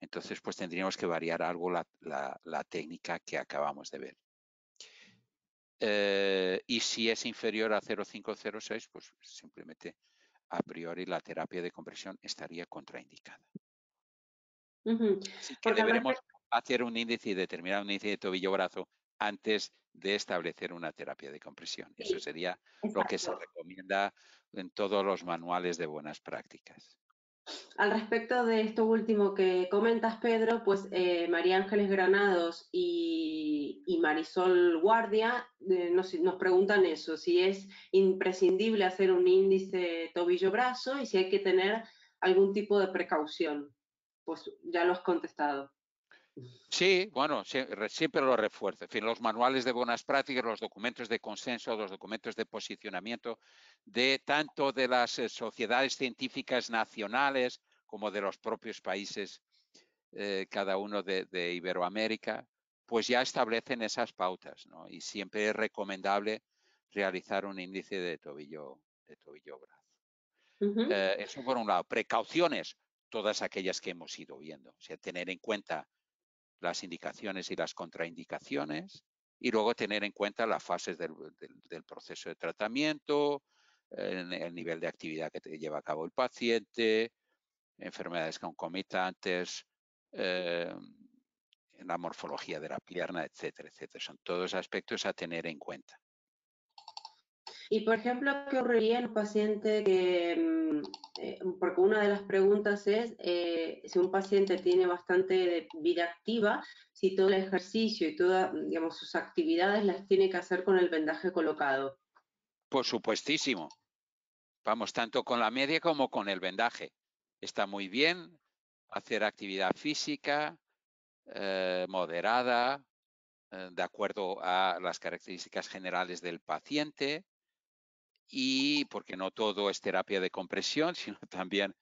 Entonces, pues tendríamos que variar algo la, técnica que acabamos de ver. Eh, y si es inferior a 0,506, pues simplemente a priori la terapia de compresión estaría contraindicada. que pues deberemos hacer un índice y determinar un índice de tobillo-brazo antes de establecer una terapia de compresión. Eso sería lo que se recomienda en todos los manuales de buenas prácticas. Al respecto de esto último que comentas, Pedro, pues eh, María Ángeles Granados y, Marisol Guardia eh, nos, nos, preguntan eso, si es imprescindible hacer un índice tobillo-brazo y si hay que tener algún tipo de precaución. Pues ya lo has contestado. Sí, bueno, siempre lo refuerzo. En fin, los manuales de buenas prácticas, los documentos de consenso, los documentos de posicionamiento de tanto de las eh, sociedades científicas nacionales como de los propios países, eh, cada uno de, Iberoamérica, pues ya establecen esas pautas, ¿no? Y siempre es recomendable realizar un índice de tobillo, de tobillo brazo. Eh, eso por un lado. Precauciones, todas aquellas que hemos ido viendo. O sea, tener en cuenta las indicaciones y las contraindicaciones y luego tener en cuenta las fases del, proceso de tratamiento, el, nivel de actividad que lleva a cabo el paciente, enfermedades concomitantes, eh, la morfología de la pierna, etcétera, etcétera. Son todos aspectos a tener en cuenta. Y, por ejemplo, ¿qué ocurriría en un paciente que, mm, eh, porque una de las preguntas es eh, si un paciente tiene bastante vida activa, si todo el ejercicio y todas, sus actividades las tiene que hacer con el vendaje colocado? Por supuestísimo. Vamos, tanto con la media como con el vendaje. Está muy bien hacer actividad física eh, moderada, de acuerdo a las características generales del paciente, y porque no todo es terapia de compresión, sino también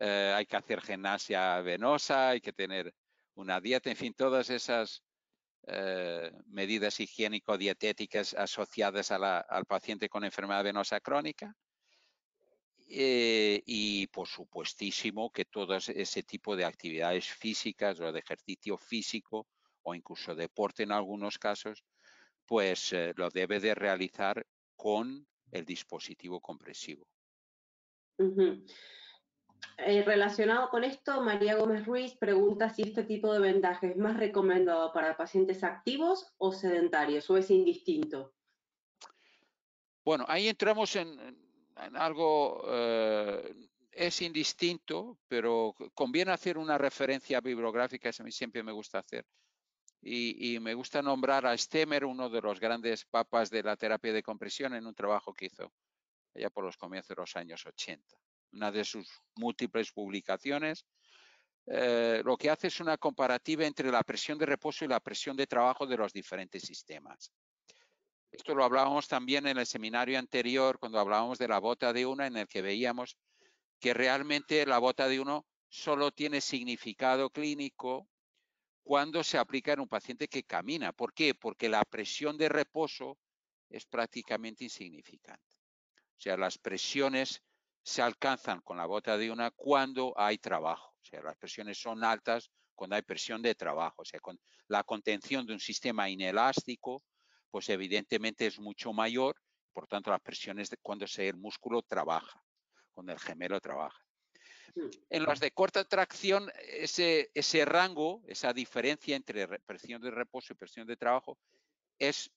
eh, hay que hacer gimnasia venosa, hay que tener una dieta, en fin, todas esas eh, medidas higiénico-dietéticas asociadas al paciente con enfermedad venosa crónica. Eh, y por supuestísimo que todo ese tipo de actividades físicas o de ejercicio físico o incluso deporte en algunos casos, pues lo debe de realizar con el dispositivo compresivo. Eh, relacionado con esto, María Gómez Ruiz pregunta si este tipo de vendaje es más recomendado para pacientes activos o sedentarios, o es indistinto. Bueno, ahí entramos en, algo, eh, es indistinto, pero conviene hacer una referencia bibliográfica, eso a mí siempre me gusta hacer, y, me gusta nombrar a Stemmer, uno de los grandes papas de la terapia de compresión, en un trabajo que hizo allá por los comienzos de los años 80. Una de sus múltiples publicaciones eh, lo que hace es una comparativa entre la presión de reposo y la presión de trabajo de los diferentes sistemas. Esto lo hablábamos también en el seminario anterior, cuando hablábamos de la bota de una, en el que veíamos que realmente la bota de uno solo tiene significado clínico cuando se aplica en un paciente que camina. ¿Por qué? Porque la presión de reposo es prácticamente insignificante. O sea, las presiones se alcanzan con la bota de una cuando hay trabajo. O sea, las presiones son altas cuando hay presión de trabajo. O sea, con la contención de un sistema inelástico, pues evidentemente es mucho mayor. Por tanto, las presiones de cuando el músculo trabaja, cuando el gemelo trabaja. En las de corta tracción, ese, ese rango, esa diferencia entre presión de reposo y presión de trabajo es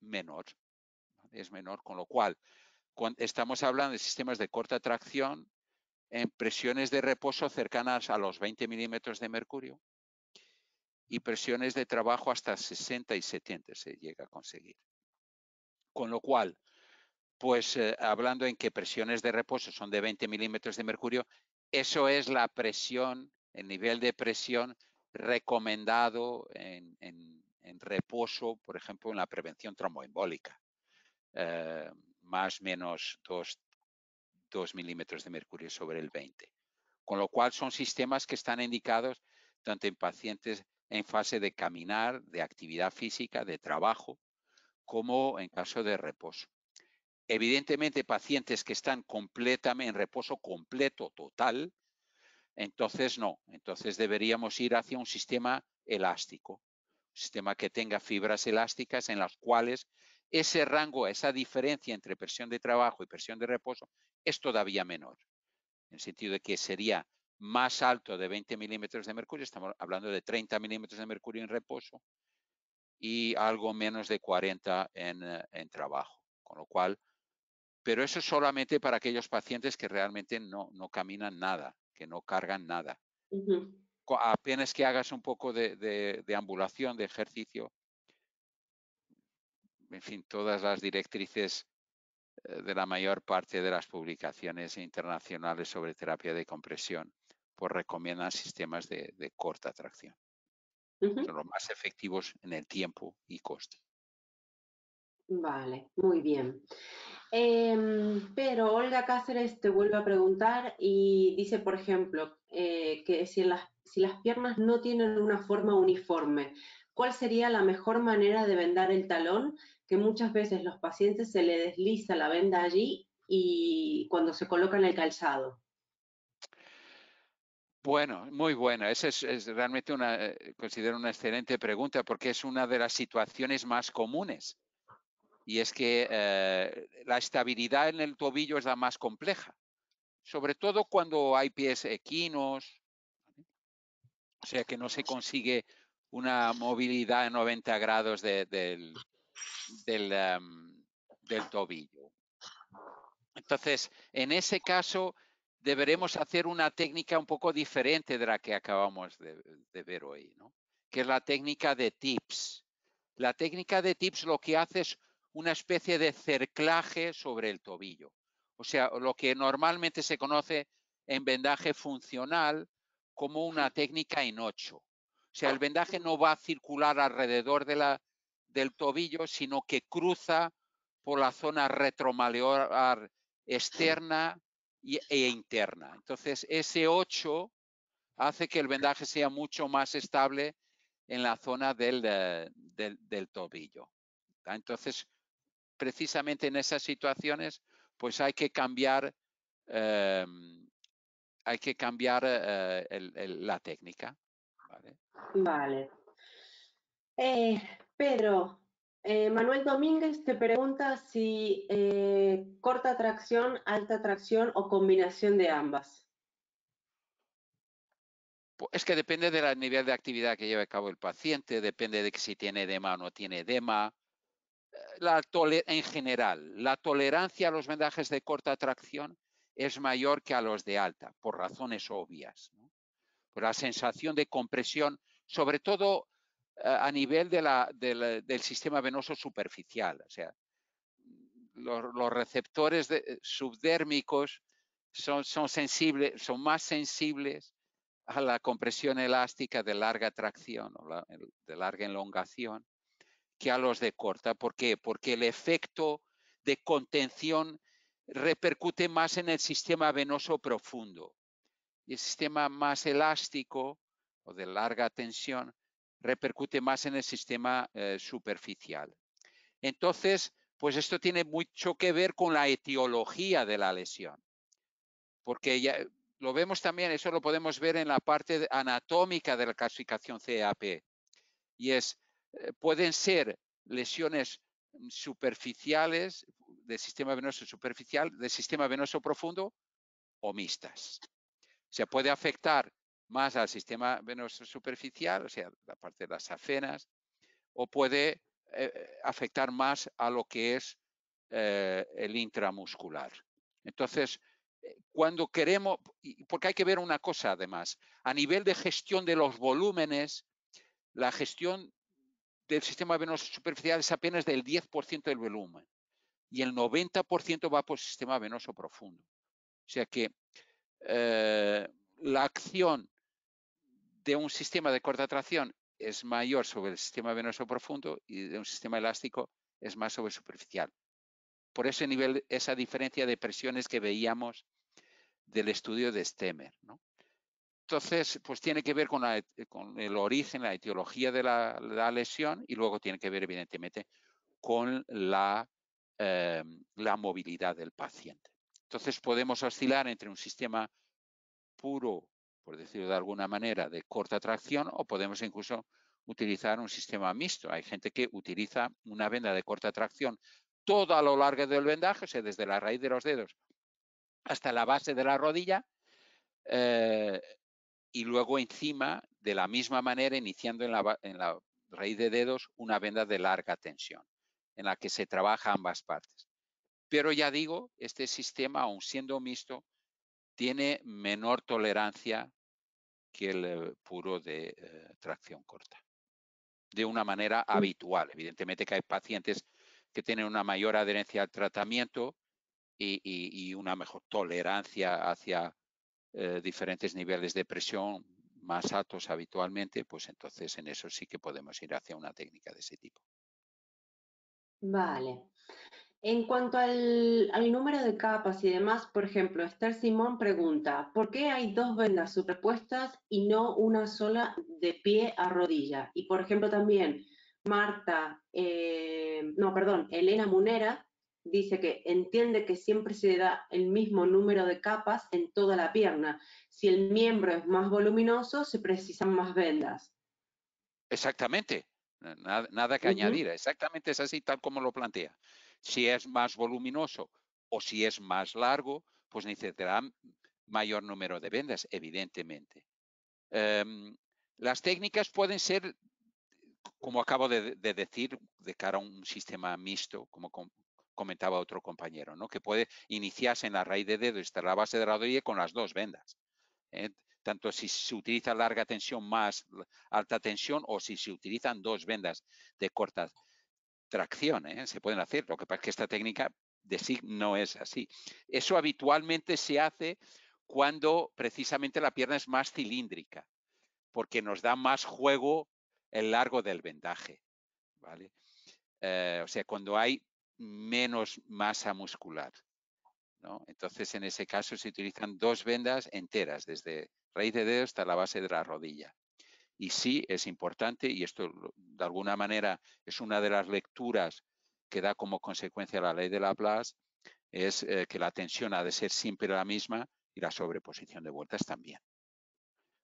menor. Es menor, con lo cual cuando estamos hablando de sistemas de corta tracción en presiones de reposo cercanas a los 20 milímetros de mercurio y presiones de trabajo hasta 60 y 70 se llega a conseguir. Con lo cual, pues eh, hablando en que presiones de reposo son de 20 milímetros de mercurio, eso es la presión, el nivel de presión recomendado en, reposo, por ejemplo, en la prevención tromboembólica. Eh, más o menos 2 milímetros de mercurio sobre el 20. Con lo cual son sistemas que están indicados tanto en pacientes en fase de caminar, de actividad física, de trabajo, como en caso de reposo evidentemente pacientes que están completamente en reposo completo, total, entonces no, entonces deberíamos ir hacia un sistema elástico, un sistema que tenga fibras elásticas en las cuales ese rango, esa diferencia entre presión de trabajo y presión de reposo es todavía menor, en el sentido de que sería más alto de 20 milímetros de mercurio, estamos hablando de 30 milímetros de mercurio en reposo y algo menos de 40 en, eh, en trabajo, con lo cual pero eso es solamente para aquellos pacientes que realmente no, caminan nada, que no cargan nada. Apenas que hagas un poco de, ambulación, de ejercicio, en fin, todas las directrices eh, de la mayor parte de las publicaciones internacionales sobre terapia de compresión, pues recomiendan sistemas de, corta tracción. Son los más efectivos en el tiempo y coste. Vale, muy bien. Em, pero Olga Cáceres te vuelve a preguntar y dice, por ejemplo, eh, que si las, si las piernas no tienen una forma uniforme, ¿cuál sería la mejor manera de vendar el talón? Que muchas veces los pacientes se le desliza la venda allí y cuando se coloca en el calzado. Bueno, muy bueno. Esa es, es, realmente una, eh, considero una excelente pregunta porque es una de las situaciones más comunes y es que eh, la estabilidad en el tobillo es la más compleja, sobre todo cuando hay pies equinos, o sea que no se consigue una movilidad de 90 grados del, em, del, tobillo. Entonces, en ese caso, deberemos hacer una técnica un poco diferente de la que acabamos de, ver hoy, ¿no? que es la técnica de tips. La técnica de tips lo que hace es una especie de cerclaje sobre el tobillo. O sea, lo que normalmente se conoce en vendaje funcional como una técnica en ocho. O sea, el vendaje no va a circular alrededor de la, del tobillo, sino que cruza por la zona retromaleolar externa e interna. Entonces, ese 8 hace que el vendaje sea mucho más estable en la zona del, eh, del tobillo. Ah, entonces, precisamente en esas situaciones, pues hay que cambiar, em, hay que cambiar eh, la técnica. Vale. Eh, Pedro, eh, Manuel Domínguez te pregunta si corta tracción, alta tracción o combinación de ambas. Es que depende del nivel de actividad que lleve a cabo el paciente, depende de que si tiene edema o no tiene edema, en general, la tolerancia a los vendajes de corta tracción es mayor que a los de alta, por razones obvias. Por la sensación de compresión, sobre todo eh, a nivel del sistema venoso superficial. O sea, los, receptores eh, subdérmicos son, más sensibles a la compresión elástica de larga tracción o de larga elongación que a los de corta. ¿Por qué? Porque el efecto de contención repercute más en el sistema venoso profundo. Y el sistema más elástico o de larga tensión repercute más en el sistema eh, superficial. Entonces, pues esto tiene mucho que ver con la etiología de la lesión, porque ya lo vemos también, eso lo podemos ver en la parte anatómica de la clasificación CAP, y es eh, pueden ser lesiones mm, superficiales del sistema venoso superficial, del sistema venoso profundo o mixtas. Se puede afectar más al sistema venoso superficial, o sea, la parte de las afenas, o puede eh, eh, afectar más a lo que es el intramuscular. Entonces, cuando queremos, porque hay que ver una cosa además, a nivel de gestión de los volúmenes, la gestión del sistema venoso superficial es apenas del 10% del volumen y el 90% va por sistema venoso profundo. O sea que eh, la acción de un sistema de corta tracción es mayor sobre el sistema venoso profundo y de un sistema elástico es más sobre superficial. Por ese nivel, esa diferencia de presiones que veíamos del estudio de Stemmer. ¿no? Entonces, pues tiene que ver con, el origen, la etiología de la, lesión y luego tiene que ver, evidentemente, con la, em, la movilidad del paciente. Entonces, podemos oscilar entre un sistema puro, por decirlo de alguna manera, de corta tracción o podemos incluso utilizar un sistema mixto. Hay gente que utiliza una venda de corta tracción toda a lo largo del vendaje, o sea, desde la raíz de los dedos hasta la base de la rodilla, eh, y luego encima, de la misma manera, iniciando en la, en raíz de dedos, una venda de larga tensión, en la que se trabaja ambas partes. Pero ya digo, este sistema, aun siendo mixto, tiene menor tolerancia que el puro de eh, tracción corta, de una manera mm. habitual. Evidentemente que hay pacientes que tienen una mayor adherencia al tratamiento y una mejor tolerancia hacia eh, diferentes niveles de presión más altos habitualmente, pues entonces en eso sí que podemos ir hacia una técnica de ese tipo. Vale. En cuanto al, número de capas y demás, por ejemplo, Esther Simón pregunta, ¿por qué hay dos vendas superpuestas y no una sola de pie a rodilla? Y por ejemplo también Marta, eh, no, perdón, Elena Munera dice que entiende que siempre se da el mismo número de capas en toda la pierna. Si el miembro es más voluminoso, se precisan más vendas. Exactamente, nada, nada que añadir, exactamente es así tal como lo plantea. Si es más voluminoso o si es más largo, pues necesitará mayor número de vendas, evidentemente. Em, las técnicas pueden ser como acabo de, decir, de cara a un sistema mixto, como, con comentaba otro compañero, ¿no? que puede iniciarse en la raíz de dedo y estar la base de la rodilla con las dos vendas. ¿eh? Tanto si se utiliza larga tensión más alta tensión o si se utilizan dos vendas de corta tracción, ¿eh? se pueden hacer. Lo que pasa es que esta técnica de sí no es así. Eso habitualmente se hace cuando precisamente la pierna es más cilíndrica, porque nos da más juego el largo del vendaje. ¿vale? Eh, o sea, cuando hay menos masa muscular. ¿no? Entonces, en ese caso se utilizan dos vendas enteras, desde raíz de dedo hasta la base de la rodilla. Y sí, es importante, y esto de alguna manera es una de las lecturas que da como consecuencia la ley de Laplace, es eh, que la tensión ha de ser siempre la misma y la sobreposición de vueltas también.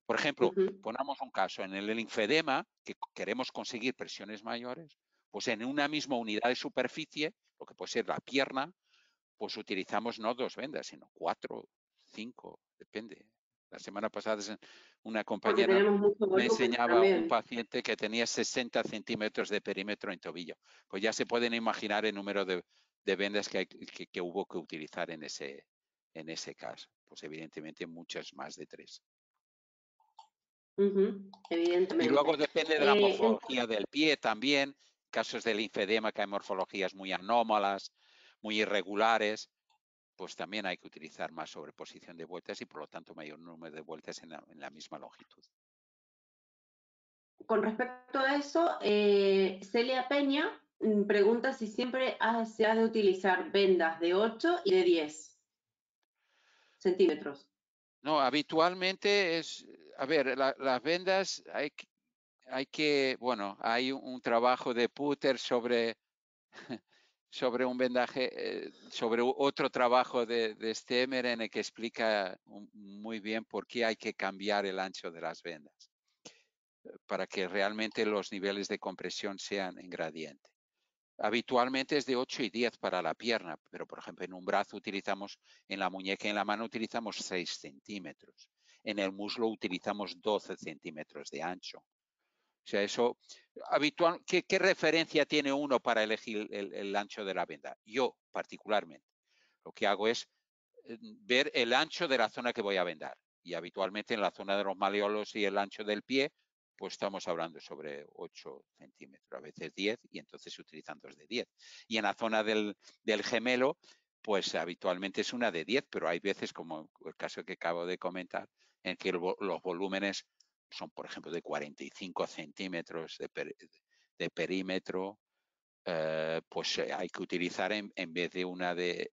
Por ejemplo, ponemos un caso, en el linfedema, que queremos conseguir presiones mayores, pues en una misma unidad de superficie, lo que puede ser la pierna, pues utilizamos no dos vendas, sino cuatro, cinco, depende. La semana pasada una compañera me enseñaba un paciente que tenía 60 centímetros de perímetro en tobillo. Pues ya se pueden imaginar el número de, vendas que, que, hubo que utilizar en ese, en ese caso. Pues evidentemente muchas más de tres. Y luego depende de la eh, morfología del pie también, casos de linfedema que hay morfologías muy anómalas, muy irregulares, pues también hay que utilizar más sobreposición de vueltas y por lo tanto mayor número de vueltas en la, misma longitud. Con respecto a eso, eh, Celia Peña mm, pregunta si siempre se ha de utilizar vendas de 8 y de 10 centímetros. No, habitualmente es, a ver, las vendas hay que hay que, bueno, hay un, trabajo de Putter sobre, sobre un vendaje, eh, sobre otro trabajo de, de Stemmer en el que explica muy bien por qué hay que cambiar el ancho de las vendas eh, para que realmente los niveles de compresión sean en gradiente. Habitualmente es de 8 y 10 para la pierna, pero por ejemplo en un brazo utilizamos, en la muñeca y en la mano utilizamos 6 centímetros. En el muslo utilizamos 12 centímetros de ancho. O sea, eso, habitual, ¿qué, referencia tiene uno para elegir el, ancho de la venda? Yo, particularmente, lo que hago es eh, ver el ancho de la zona que voy a vendar. Y habitualmente en la zona de los maleolos y el ancho del pie, pues estamos hablando sobre 8 centímetros, a veces 10, y entonces se utilizan dos de 10. Y en la zona del, del gemelo, pues habitualmente es una de 10, pero hay veces, como el caso que acabo de comentar, en que los volúmenes son, por ejemplo, de 45 centímetros de, perímetro, eh, pues eh, hay que utilizar en, vez de una de,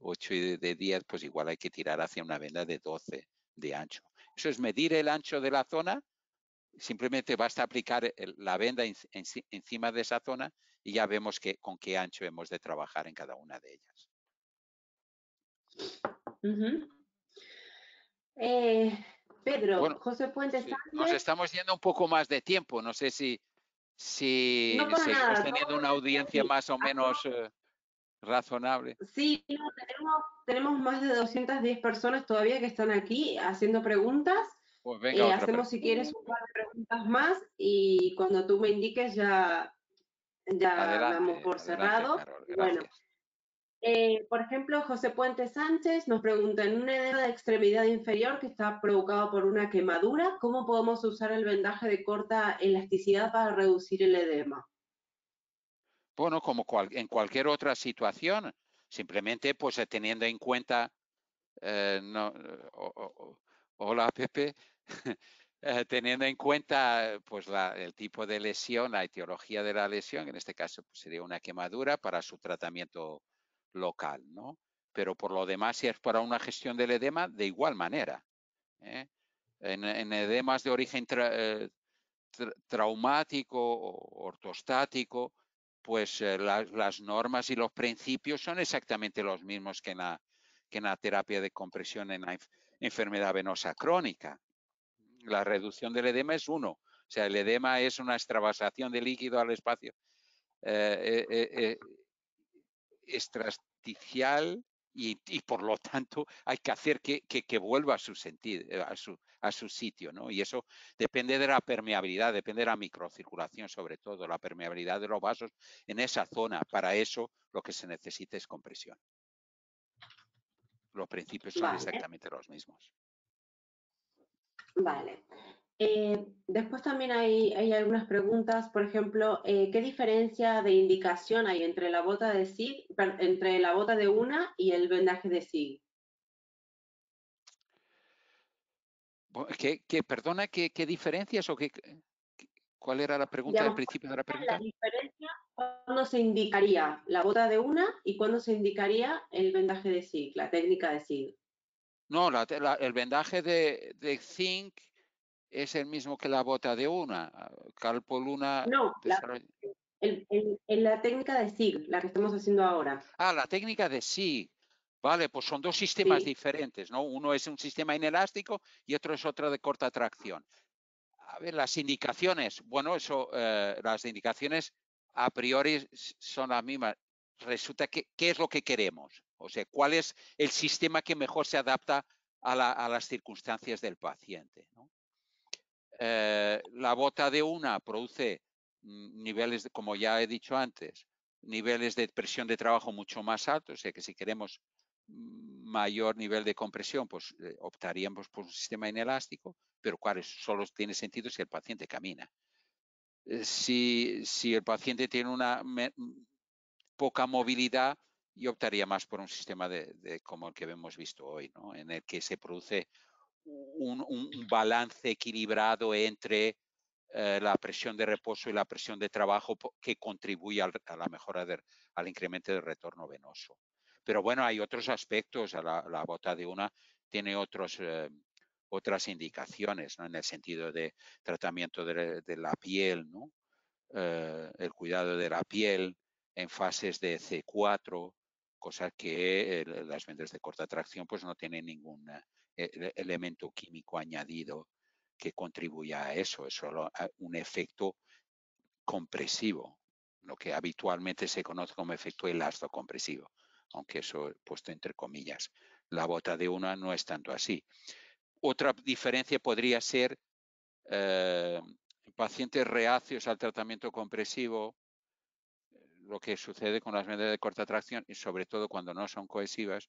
8 y de 10, pues igual hay que tirar hacia una venda de 12 de ancho. Eso es medir el ancho de la zona, simplemente basta aplicar la venda encima de esa zona y ya vemos que, con qué ancho hemos de trabajar en cada una de ellas. Pedro, José Puentes. nos estamos yendo un poco más de tiempo. No sé si, si no teniendo una audiencia más o menos eh, razonable. Sí, tenemos, más de 210 personas todavía que están aquí haciendo preguntas. Pues eh, hacemos si quieres un par de preguntas más y cuando tú me indiques ya, ya por cerrado. Bueno. Eh, por ejemplo, José Puente Sánchez nos pregunta, en un edema de extremidad inferior que está provocado por una quemadura, ¿cómo podemos usar el vendaje de corta elasticidad para reducir el edema? Bueno, como en cualquier otra situación, simplemente pues eh, teniendo en cuenta, eh, hola Pepe, teniendo en cuenta pues el tipo de lesión, la etiología de la lesión, en este caso pues, sería una quemadura para su tratamiento local, ¿no? Pero por lo demás, si es para una gestión del edema, de igual manera. ¿eh? En, edemas de origen eh, traumático o ortostático, pues eh, las normas y los principios son exactamente los mismos que en la, terapia de compresión en la enfermedad venosa crónica. La reducción del edema es uno. O sea, el edema es una extravasación de líquido al espacio extrasticial y, por lo tanto hay que hacer que, vuelva a su sentido, eh, a su, a su sitio, Y eso depende de la permeabilidad, depende de la microcirculación sobre todo, la permeabilidad de los vasos en esa zona. Para eso lo que se necesita es compresión. Los principios son exactamente los mismos. Vale. Eh, después también hay, algunas preguntas, por ejemplo, eh, ¿qué diferencia de indicación hay entre la bota de SIG, entre la bota de una y el vendaje de SIG? ¿Qué, perdona, ¿qué, diferencias o qué, cuál era la pregunta al principio de la pregunta? La diferencia cuándo se indicaría la bota de una y cuándo se indicaría el vendaje de SIG, la técnica de SIG. No, el vendaje de, de es el mismo que la bota de una. Calpo No, en la, técnica de SIG, la que estamos haciendo ahora. Ah, la técnica de SIG. Vale, pues son dos sistemas diferentes, ¿no? Uno es un sistema inelástico y otro es otro de corta tracción. A ver, las indicaciones, bueno, eso, eh, las indicaciones a priori son las mismas. Resulta que, ¿qué es lo que queremos? O sea, ¿cuál es el sistema que mejor se adapta a, a las circunstancias del paciente? ¿no? Eh, la bota de una produce mm, niveles, como ya he dicho antes, niveles de presión de trabajo mucho más altos, o sea que si queremos mm, mayor nivel de compresión, pues eh, optaríamos por un sistema inelástico, pero cuál solo tiene sentido si el paciente camina. Eh, si, el paciente tiene una mm, poca movilidad, yo optaría más por un sistema como el que hemos visto hoy, en el que se produce un, balance equilibrado entre eh, la presión de reposo y la presión de trabajo que contribuye al, a la mejora, del al incremento del retorno venoso. Pero bueno, hay otros aspectos, la, la bota de una tiene otros, eh, otras indicaciones, ¿no? en el sentido de tratamiento de, la piel, ¿no? Eh, el cuidado de la piel en fases de C4, cosa que las vendas de corta tracción pues no tienen ninguna e, e, elemento químico añadido que contribuya a eso, es solo ah, un efecto compresivo, lo que habitualmente se conoce como efecto elasto compresivo, aunque eso puesto entre comillas. La bota de una no es tanto así. Otra diferencia podría ser eh, pacientes reacios al tratamiento compresivo, lo que sucede con las medidas de corta tracción y sobre todo cuando no son cohesivas,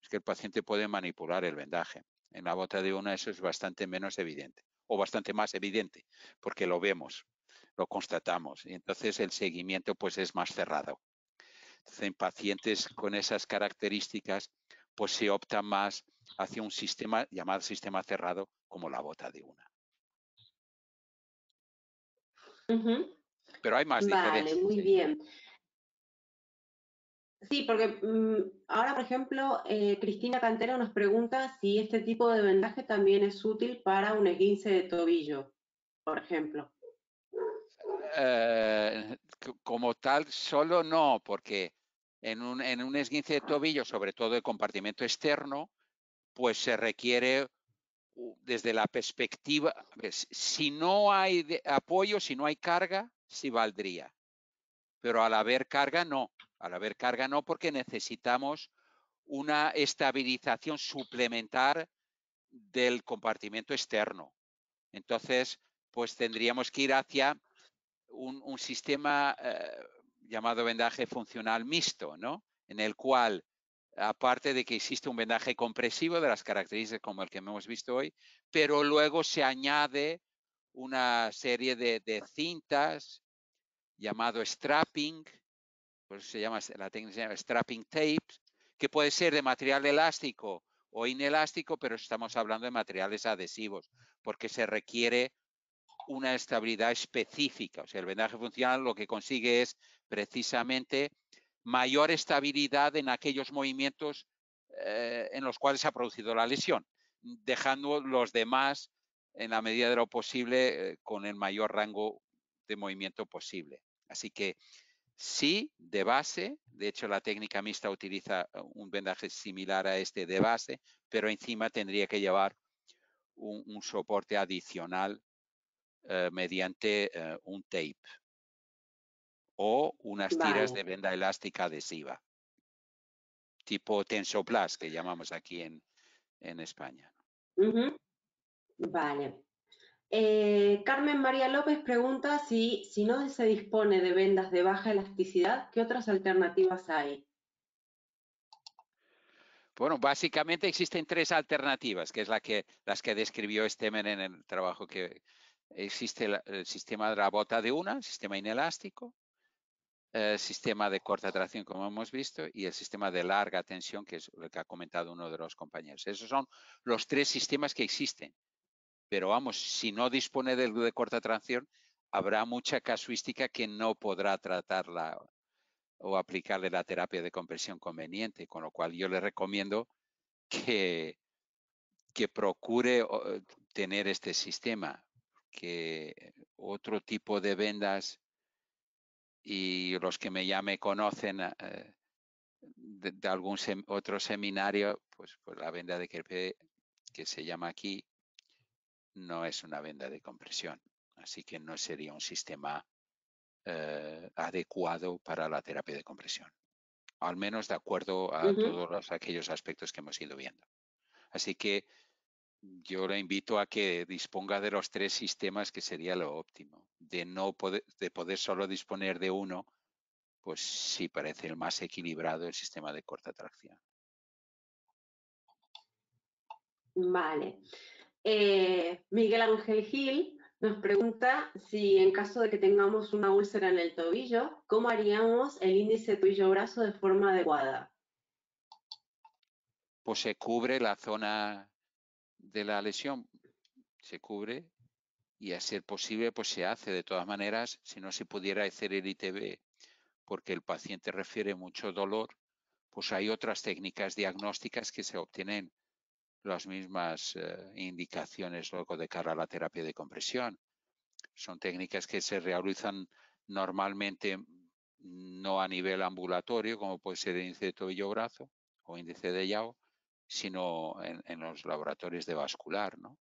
es que el paciente puede manipular el vendaje. En la bota de una eso es bastante menos evidente o bastante más evidente porque lo vemos, lo constatamos y entonces el seguimiento pues es más cerrado. Entonces, en pacientes con esas características pues se opta más hacia un sistema llamado sistema cerrado como la bota de una. Pero hay más vale, Muy ¿eh? bien. Sí, porque mm, ahora, por ejemplo, eh, Cristina Cantera nos pregunta si este tipo de vendaje también es útil para un esguince de tobillo, por ejemplo. Eh, como tal, solo no, porque en un, en un esguince de tobillo, sobre todo el compartimento externo, pues se requiere desde la perspectiva, si no hay apoyo, si no hay carga, sí valdría pero al haber carga no, al haber carga no porque necesitamos una estabilización suplementar del compartimento externo. Entonces, pues tendríamos que ir hacia un, sistema eh, llamado vendaje funcional mixto, ¿no? En el cual, aparte de que existe un vendaje compresivo de las características como el que hemos visto hoy, pero luego se añade una serie de cintas llamado strapping, por se llama, la técnica se strapping tapes, que puede ser de material elástico o inelástico, pero estamos hablando de materiales adhesivos, porque se requiere una estabilidad específica. O sea, el vendaje funcional lo que consigue es precisamente mayor estabilidad en aquellos movimientos eh, en los cuales se ha producido la lesión, dejando los demás en la medida de lo posible eh, con el mayor rango de movimiento posible. Así que sí, de base, de hecho la técnica mixta utiliza eh, un vendaje similar a este de base, pero encima tendría que llevar un, soporte adicional eh, mediante eh, un tape o unas tiras de venda elástica adhesiva, tipo tensoplast que llamamos aquí en, en España. Vale. Eh, Carmen María López pregunta si, no se dispone de vendas de baja elasticidad, ¿qué otras alternativas hay? Bueno, básicamente existen tres alternativas, que es la que, las que describió Estemen en el trabajo que existe el, sistema de la bota de una, el sistema inelástico, el sistema de corta tracción, como hemos visto, y el sistema de larga tensión, que es lo que ha comentado uno de los compañeros. Esos son los tres sistemas que existen. Pero vamos, si no dispone de, de corta tracción, habrá mucha casuística que no podrá tratarla o aplicarle la terapia de compresión conveniente, con lo cual yo le recomiendo que, que procure tener este sistema, que otro tipo de vendas y los que me llame conocen eh, de, algún otro seminario, pues, pues la venda de Kerpe que se llama aquí, no es una venda de compresión, así que no sería un sistema eh, adecuado para la terapia de compresión, al menos de acuerdo a todos los, aquellos aspectos que hemos ido viendo. Así que yo le invito a que disponga de los tres sistemas que sería lo óptimo, de no poder, de poder solo disponer de uno, pues sí parece el más equilibrado el sistema de corta tracción. Vale. Eh, Miguel Ángel Gil nos pregunta si en caso de que tengamos una úlcera en el tobillo, ¿cómo haríamos el índice tobillo-brazo de forma adecuada? Pues se cubre la zona de la lesión, se cubre y a ser posible pues se hace. De todas maneras, si no se pudiera hacer el ITB porque el paciente refiere mucho dolor, pues hay otras técnicas diagnósticas que se obtienen las mismas eh, indicaciones luego de cara a la terapia de compresión. Son técnicas que se realizan normalmente no a nivel ambulatorio, como puede ser el índice de tobillo-brazo o índice de Yao, sino en, los laboratorios de vascular, ¿no?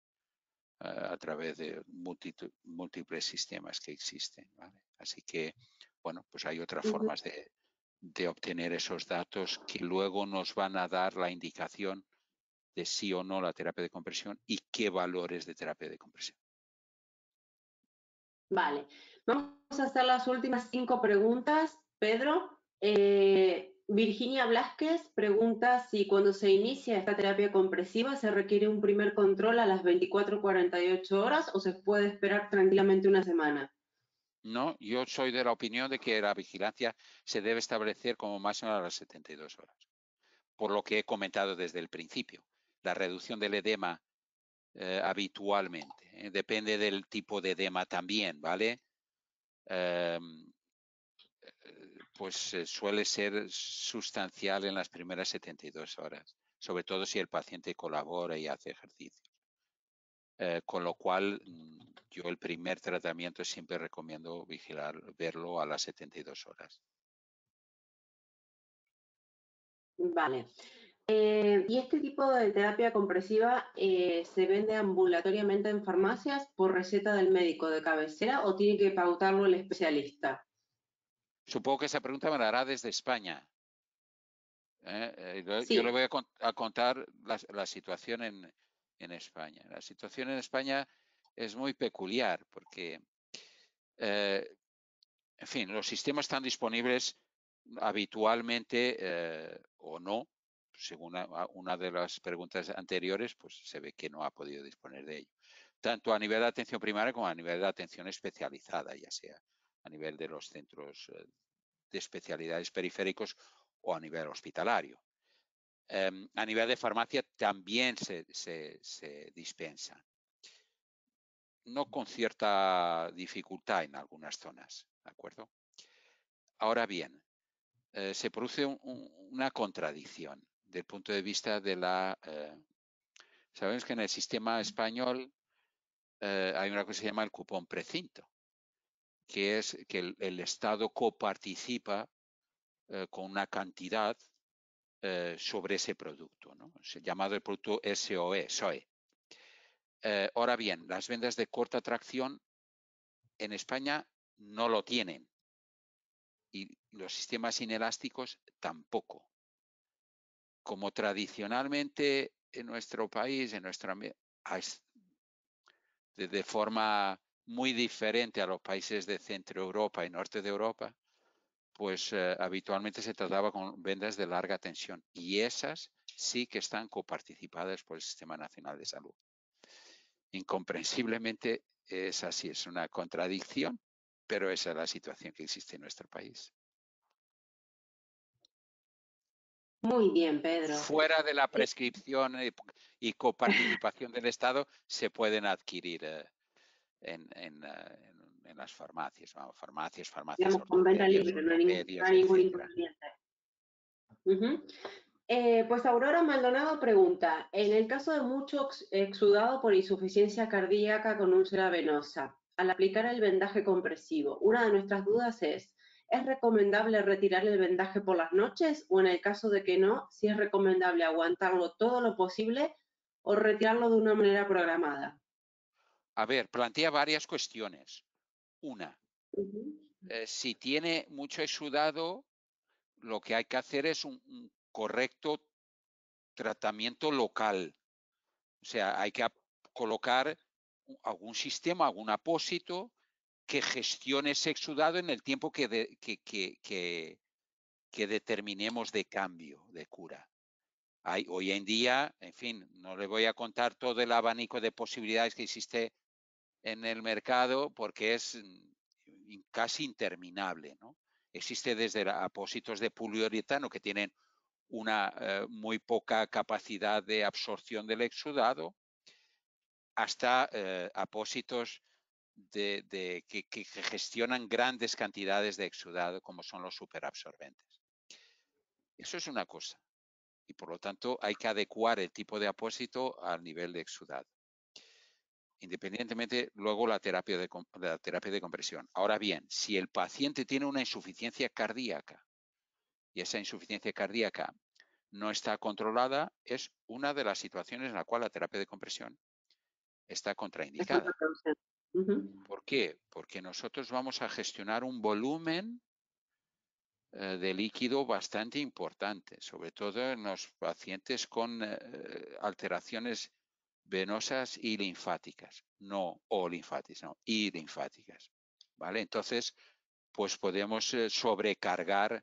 Eh, a través de múltiples sistemas que existen. Así que, bueno, pues hay otras formas de obtener esos datos que luego nos van a dar la indicación de sí o no la terapia de compresión y qué valores de terapia de compresión. Vale, vamos a hacer las últimas cinco preguntas. Pedro, eh, Virginia Blasquez pregunta si cuando se inicia esta terapia compresiva se requiere un primer control a las 24-48 horas o se puede esperar tranquilamente una semana. No, yo soy de la opinión de que la vigilancia se debe establecer como máximo a las 72 horas, por lo que he comentado desde el principio la reducción del edema eh, habitualmente. ¿eh? depende del tipo de edema también, ¿vale? Em, eh, pues suele ser sustancial en las primeras 72 horas, sobre todo si el paciente colabora y hace ejercicio. con lo cual, mm, yo el primer tratamiento siempre recomiendo vigilar, verlo a las 72 horas. Vale. Eh, y este tipo de terapia compresiva eh, se vende ambulatoriamente en farmacias por receta del médico de cabecera o tiene que pautarlo el especialista. Supongo que esa pregunta me la hará desde España. Eh, yo, le voy a, contar la, situación en, España. La situación en España es muy peculiar porque, en fin, los sistemas están disponibles habitualmente o no según una de las preguntas anteriores, pues se ve que no ha podido disponer de ello. Tanto a nivel de atención primaria como a nivel de atención especializada, ya sea a nivel de los centros eh, de especialidades periféricos o a nivel hospitalario. Em, a nivel de farmacia también se, dispensa, no con cierta dificultad en algunas zonas, ¿de acuerdo? Ahora bien, eh, se produce una contradicción el punto de vista de la... Eh, sabemos que en el sistema español eh, hay una cosa que se llama el cupón precinto, que es que el, Estado coparticipa eh, con una cantidad sobre ese producto, llamado el producto SOE. SOE. ahora bien, las vendas de corta tracción en España no lo tienen y los sistemas inelásticos tampoco como tradicionalmente en nuestro país, en nuestra de forma muy diferente a los países de Centro Europa y Norte de Europa, pues eh, habitualmente se trataba con vendas de larga tensión y esas sí que están coparticipadas por el Sistema Nacional de Salud. Incomprensiblemente es así, es una contradicción, pero esa es la situación que existe en nuestro país. Muy bien, Pedro. Fuera de la prescripción y coparticipación del Estado se pueden adquirir eh, eh, en, las farmacias, farmacias, farmacias. con venta libre, no hay ningún, eh, pues Aurora Maldonado pregunta, en el caso de mucho exudado por insuficiencia cardíaca con úlcera venosa, al aplicar el vendaje compresivo, una de nuestras dudas es, ¿Es recomendable retirar el vendaje por las noches o en el caso de que no, si es recomendable aguantarlo todo lo posible o retirarlo de una manera programada? A ver, plantea varias cuestiones. Una, eh, si tiene mucho exudado, lo que hay que hacer es un correcto tratamiento local. O sea, hay que colocar algún sistema, algún apósito que gestione ese exudado en el tiempo que, que, determinemos de cambio, de cura. hoy en día, en fin, no le voy a contar todo el abanico de posibilidades que existe en el mercado porque es mm, casi interminable. ¿no? Existe desde apósitos de poliuretano que tienen una eh, muy poca capacidad de absorción del exudado hasta eh, apósitos de, que, gestionan grandes cantidades de exudado, como son los superabsorbentes. Eso es una cosa. Y por lo tanto hay que adecuar el tipo de apósito al nivel de exudado. Independientemente, luego la terapia de, la terapia de compresión. Ahora bien, si el paciente tiene una insuficiencia cardíaca y esa insuficiencia cardíaca no está controlada, es una de las situaciones en la cual la terapia de compresión está contraindicada. ¿Por qué? Porque nosotros vamos a gestionar un volumen eh, de líquido bastante importante, sobre todo en los pacientes con eh, alteraciones venosas y linfáticas, no o linfáticas, no, y linfáticas. ¿Vale? Entonces, pues podemos eh, sobrecargar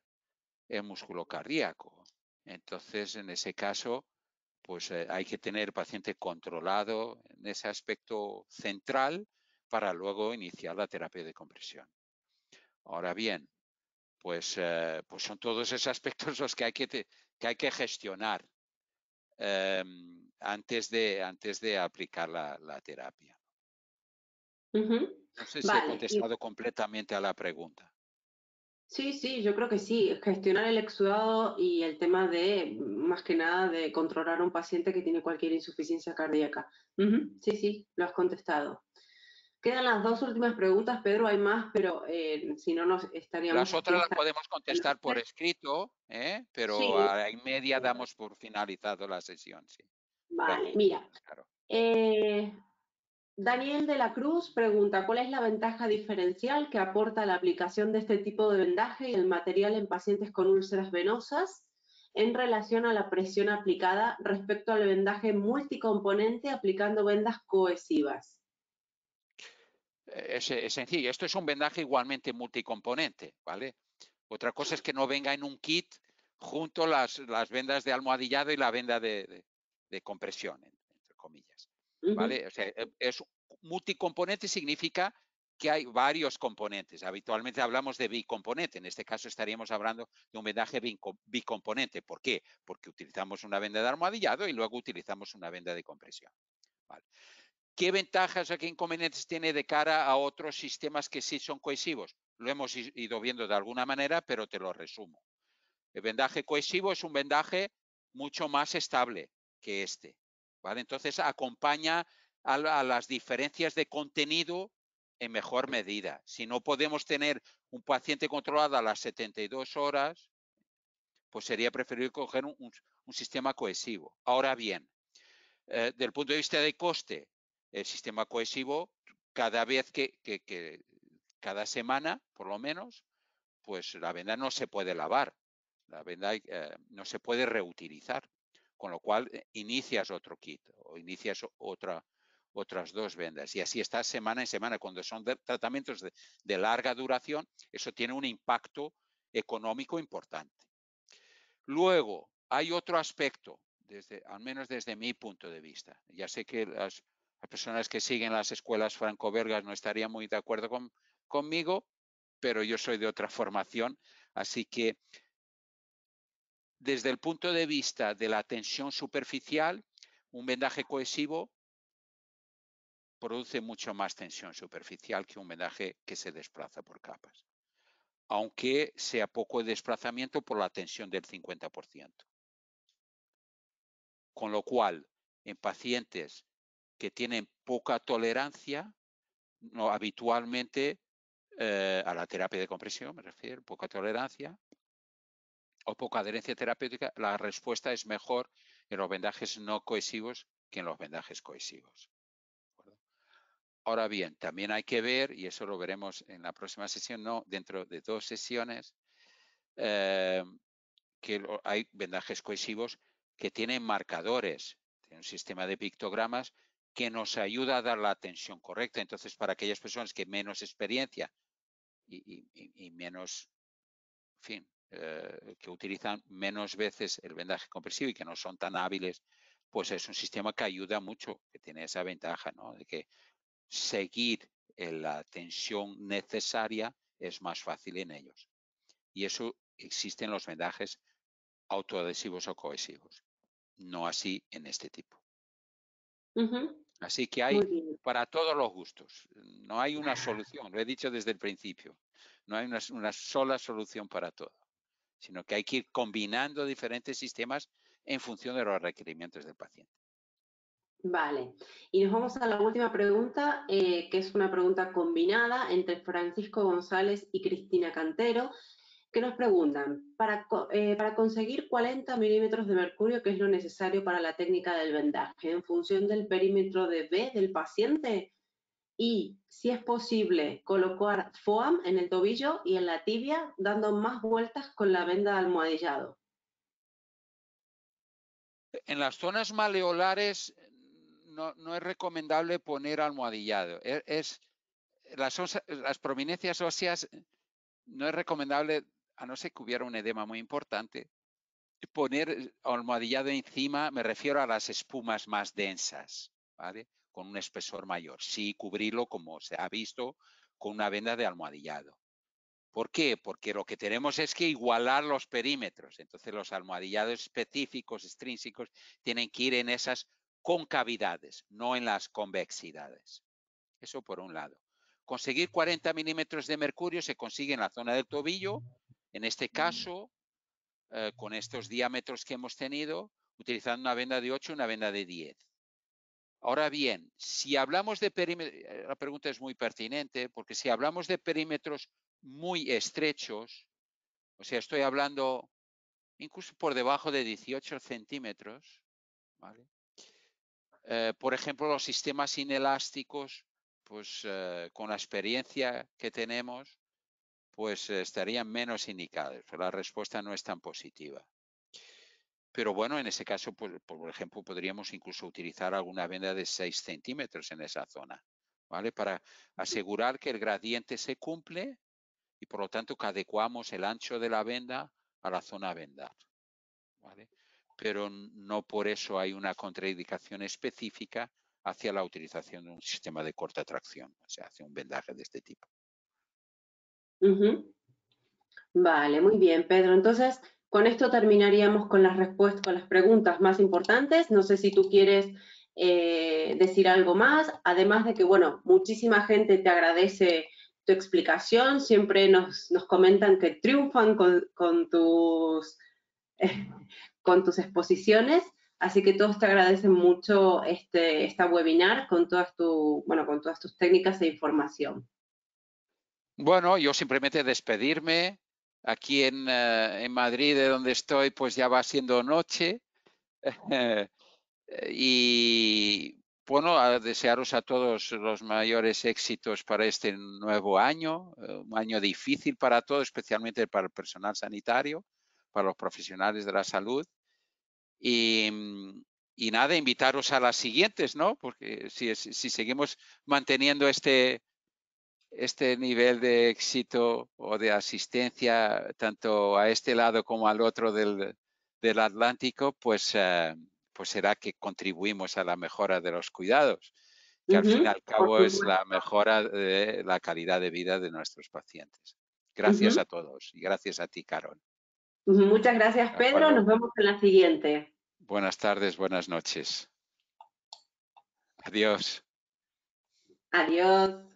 el músculo cardíaco. Entonces, en ese caso, pues hay que tener el paciente controlado en ese aspecto central para luego iniciar la terapia de compresión. Ahora bien, pues, eh, pues son todos esos aspectos los que hay que, que, hay que gestionar em, antes, de, antes de aplicar la, terapia. No sé si he contestado completamente a la pregunta. Sí, sí, yo creo que sí. Gestionar el exudado y el tema de, más que nada, de controlar a un paciente que tiene cualquier insuficiencia cardíaca. Sí, sí, lo has contestado. Quedan las dos últimas preguntas, Pedro, hay más, pero eh, si no nos estaríamos... Las otras las podemos contestar por escrito, ¿eh? pero a la media damos por finalizado la sesión. Sí. Vale, mira. Pues eh, Daniel de la Cruz pregunta, ¿cuál es la ventaja diferencial que aporta la aplicación de este tipo de vendaje y el material en pacientes con úlceras venosas en relación a la presión aplicada respecto al vendaje multicomponente aplicando vendas cohesivas? es, sencillo. Esto es un vendaje igualmente multicomponente, ¿vale? Otra cosa es que no venga en un kit junto las, las vendas de almohadillado y la venda de, compresión, entre comillas. ¿Vale? o sea, e, es multicomponente significa que hay varios componentes. Habitualmente hablamos de bicomponente. En este caso estaríamos hablando de un vendaje bicomponente. ¿Por qué? Porque utilizamos una venda de almohadillado y luego utilizamos una venda de compresión. Vale. ¿Qué ventajas o qué inconvenientes tiene de cara a otros sistemas que sí son cohesivos? Lo hemos ido viendo de alguna manera, pero te lo resumo. El vendaje cohesivo es un vendaje mucho más estable que este. ¿vale? Entonces acompaña a, las diferencias de contenido en mejor medida. Si no podemos tener un paciente controlado a las 72 horas, pues sería preferible coger un, sistema cohesivo. Ahora bien, eh, del punto de vista de coste, el sistema cohesivo cada vez que, cada semana, por lo menos, pues la venda no se puede lavar, la venda eh, no se puede reutilizar, con lo cual eh, inicias otro kit o inicias otra, otras dos vendas. Y así está semana en semana. Cuando son tratamientos de, de, larga duración, eso tiene un impacto económico importante. Luego, hay otro aspecto, desde, al menos desde mi punto de vista. Ya sé que las, las personas que siguen las escuelas franco no estarían muy de acuerdo conmigo, pero yo soy de otra formación, así que desde el punto de vista de la tensión superficial, un vendaje cohesivo produce mucho más tensión superficial que un vendaje que se desplaza por capas, aunque sea poco desplazamiento por la tensión del 50%. Con lo cual, en pacientes que tienen poca tolerancia no, habitualmente eh, a la terapia de compresión, me refiero, poca tolerancia o poca adherencia terapéutica, la respuesta es mejor en los vendajes no cohesivos que en los vendajes cohesivos. Ahora bien, también hay que ver, y eso lo veremos en la próxima sesión, no dentro de dos sesiones, eh, que hay vendajes cohesivos que tienen marcadores, tienen un sistema de pictogramas que nos ayuda a dar la atención correcta. Entonces, para aquellas personas que menos experiencia y, menos, en fin, eh, que utilizan menos veces el vendaje compresivo y que no son tan hábiles, pues es un sistema que ayuda mucho, que tiene esa ventaja, ¿no? De que seguir la tensión necesaria es más fácil en ellos. Y eso existen los vendajes autoadhesivos o cohesivos, no así en este tipo. Así que hay para todos los gustos. No hay una solución, lo he dicho desde el principio. No hay una, sola solución para todo, sino que hay que ir combinando diferentes sistemas en función de los requerimientos del paciente. Vale, y nos vamos a la última pregunta, eh, que es una pregunta combinada entre Francisco González y Cristina Cantero, que nos preguntan, para, eh, para conseguir 40 milímetros de mercurio, que es lo necesario para la técnica del vendaje en función del perímetro de B del paciente? Y si es posible, colocar FOAM en el tobillo y en la tibia, dando más vueltas con la venda de almohadillado. En las zonas maleolares no, no es recomendable poner almohadillado. E, las, las prominencias óseas no es recomendable a no ser que hubiera un edema muy importante, poner almohadillado encima, me refiero a las espumas más densas, ¿vale? Con un espesor mayor. Sí, cubrirlo como se ha visto con una venda de almohadillado. ¿Por qué? Porque lo que tenemos es que igualar los perímetros. Entonces los almohadillados específicos, extrínsecos, tienen que ir en esas concavidades, no en las convexidades. Eso por un lado. Conseguir 40 milímetros de mercurio se consigue en la zona del tobillo, en este mm. caso, eh, con estos diámetros que hemos tenido, utilizando una venda de 8 y una venda de 10. Ahora bien, si hablamos de perímetros, eh, la pregunta es muy pertinente, porque si hablamos de perímetros muy estrechos, o sea, estoy hablando incluso por debajo de 18 centímetros, eh, por ejemplo, los sistemas inelásticos, pues con la experiencia que tenemos, pues eh, estarían menos indicados. La respuesta no es tan positiva. Pero bueno, en ese caso, pues, por ejemplo, podríamos incluso utilizar alguna venda de 6 centímetros en esa zona, ¿vale? Para asegurar que el gradiente se cumple y por lo tanto que adecuamos el ancho de la venda a la zona a vendar, ¿vale? Pero no por eso hay una contraindicación específica hacia la utilización de un sistema de corta tracción, o sea, hacia un vendaje de este tipo. Vale, muy bien, Pedro. Entonces, con esto terminaríamos con las con las preguntas más importantes. No sé si tú quieres eh, decir algo más, además de que, bueno, muchísima gente te agradece tu explicación, siempre nos, comentan que triunfan con, tus, con tus exposiciones, así que todos te agradecen mucho este, webinar con todas, bueno, con todas tus técnicas e información. Bueno, yo simplemente despedirme. Aquí eh, en, Madrid, de donde estoy, pues ya va siendo noche. y bueno, desearos a todos los mayores éxitos para este nuevo año, eh, un año difícil para todos, especialmente para el personal sanitario, para los profesionales de la salud. Y, mm, nada, invitaros a las siguientes, ¿no? Porque si seguimos manteniendo este, este nivel de éxito o de asistencia tanto a este lado como al otro del, Atlántico, pues, eh, pues será que contribuimos a la mejora de los cuidados, que al fin y al cabo es la mejora de la calidad de vida de nuestros pacientes. Gracias a todos y gracias a ti, Carol. Pues muchas gracias, Pedro. Nos vemos en la siguiente. Buenas tardes, buenas noches. Adiós. Adiós.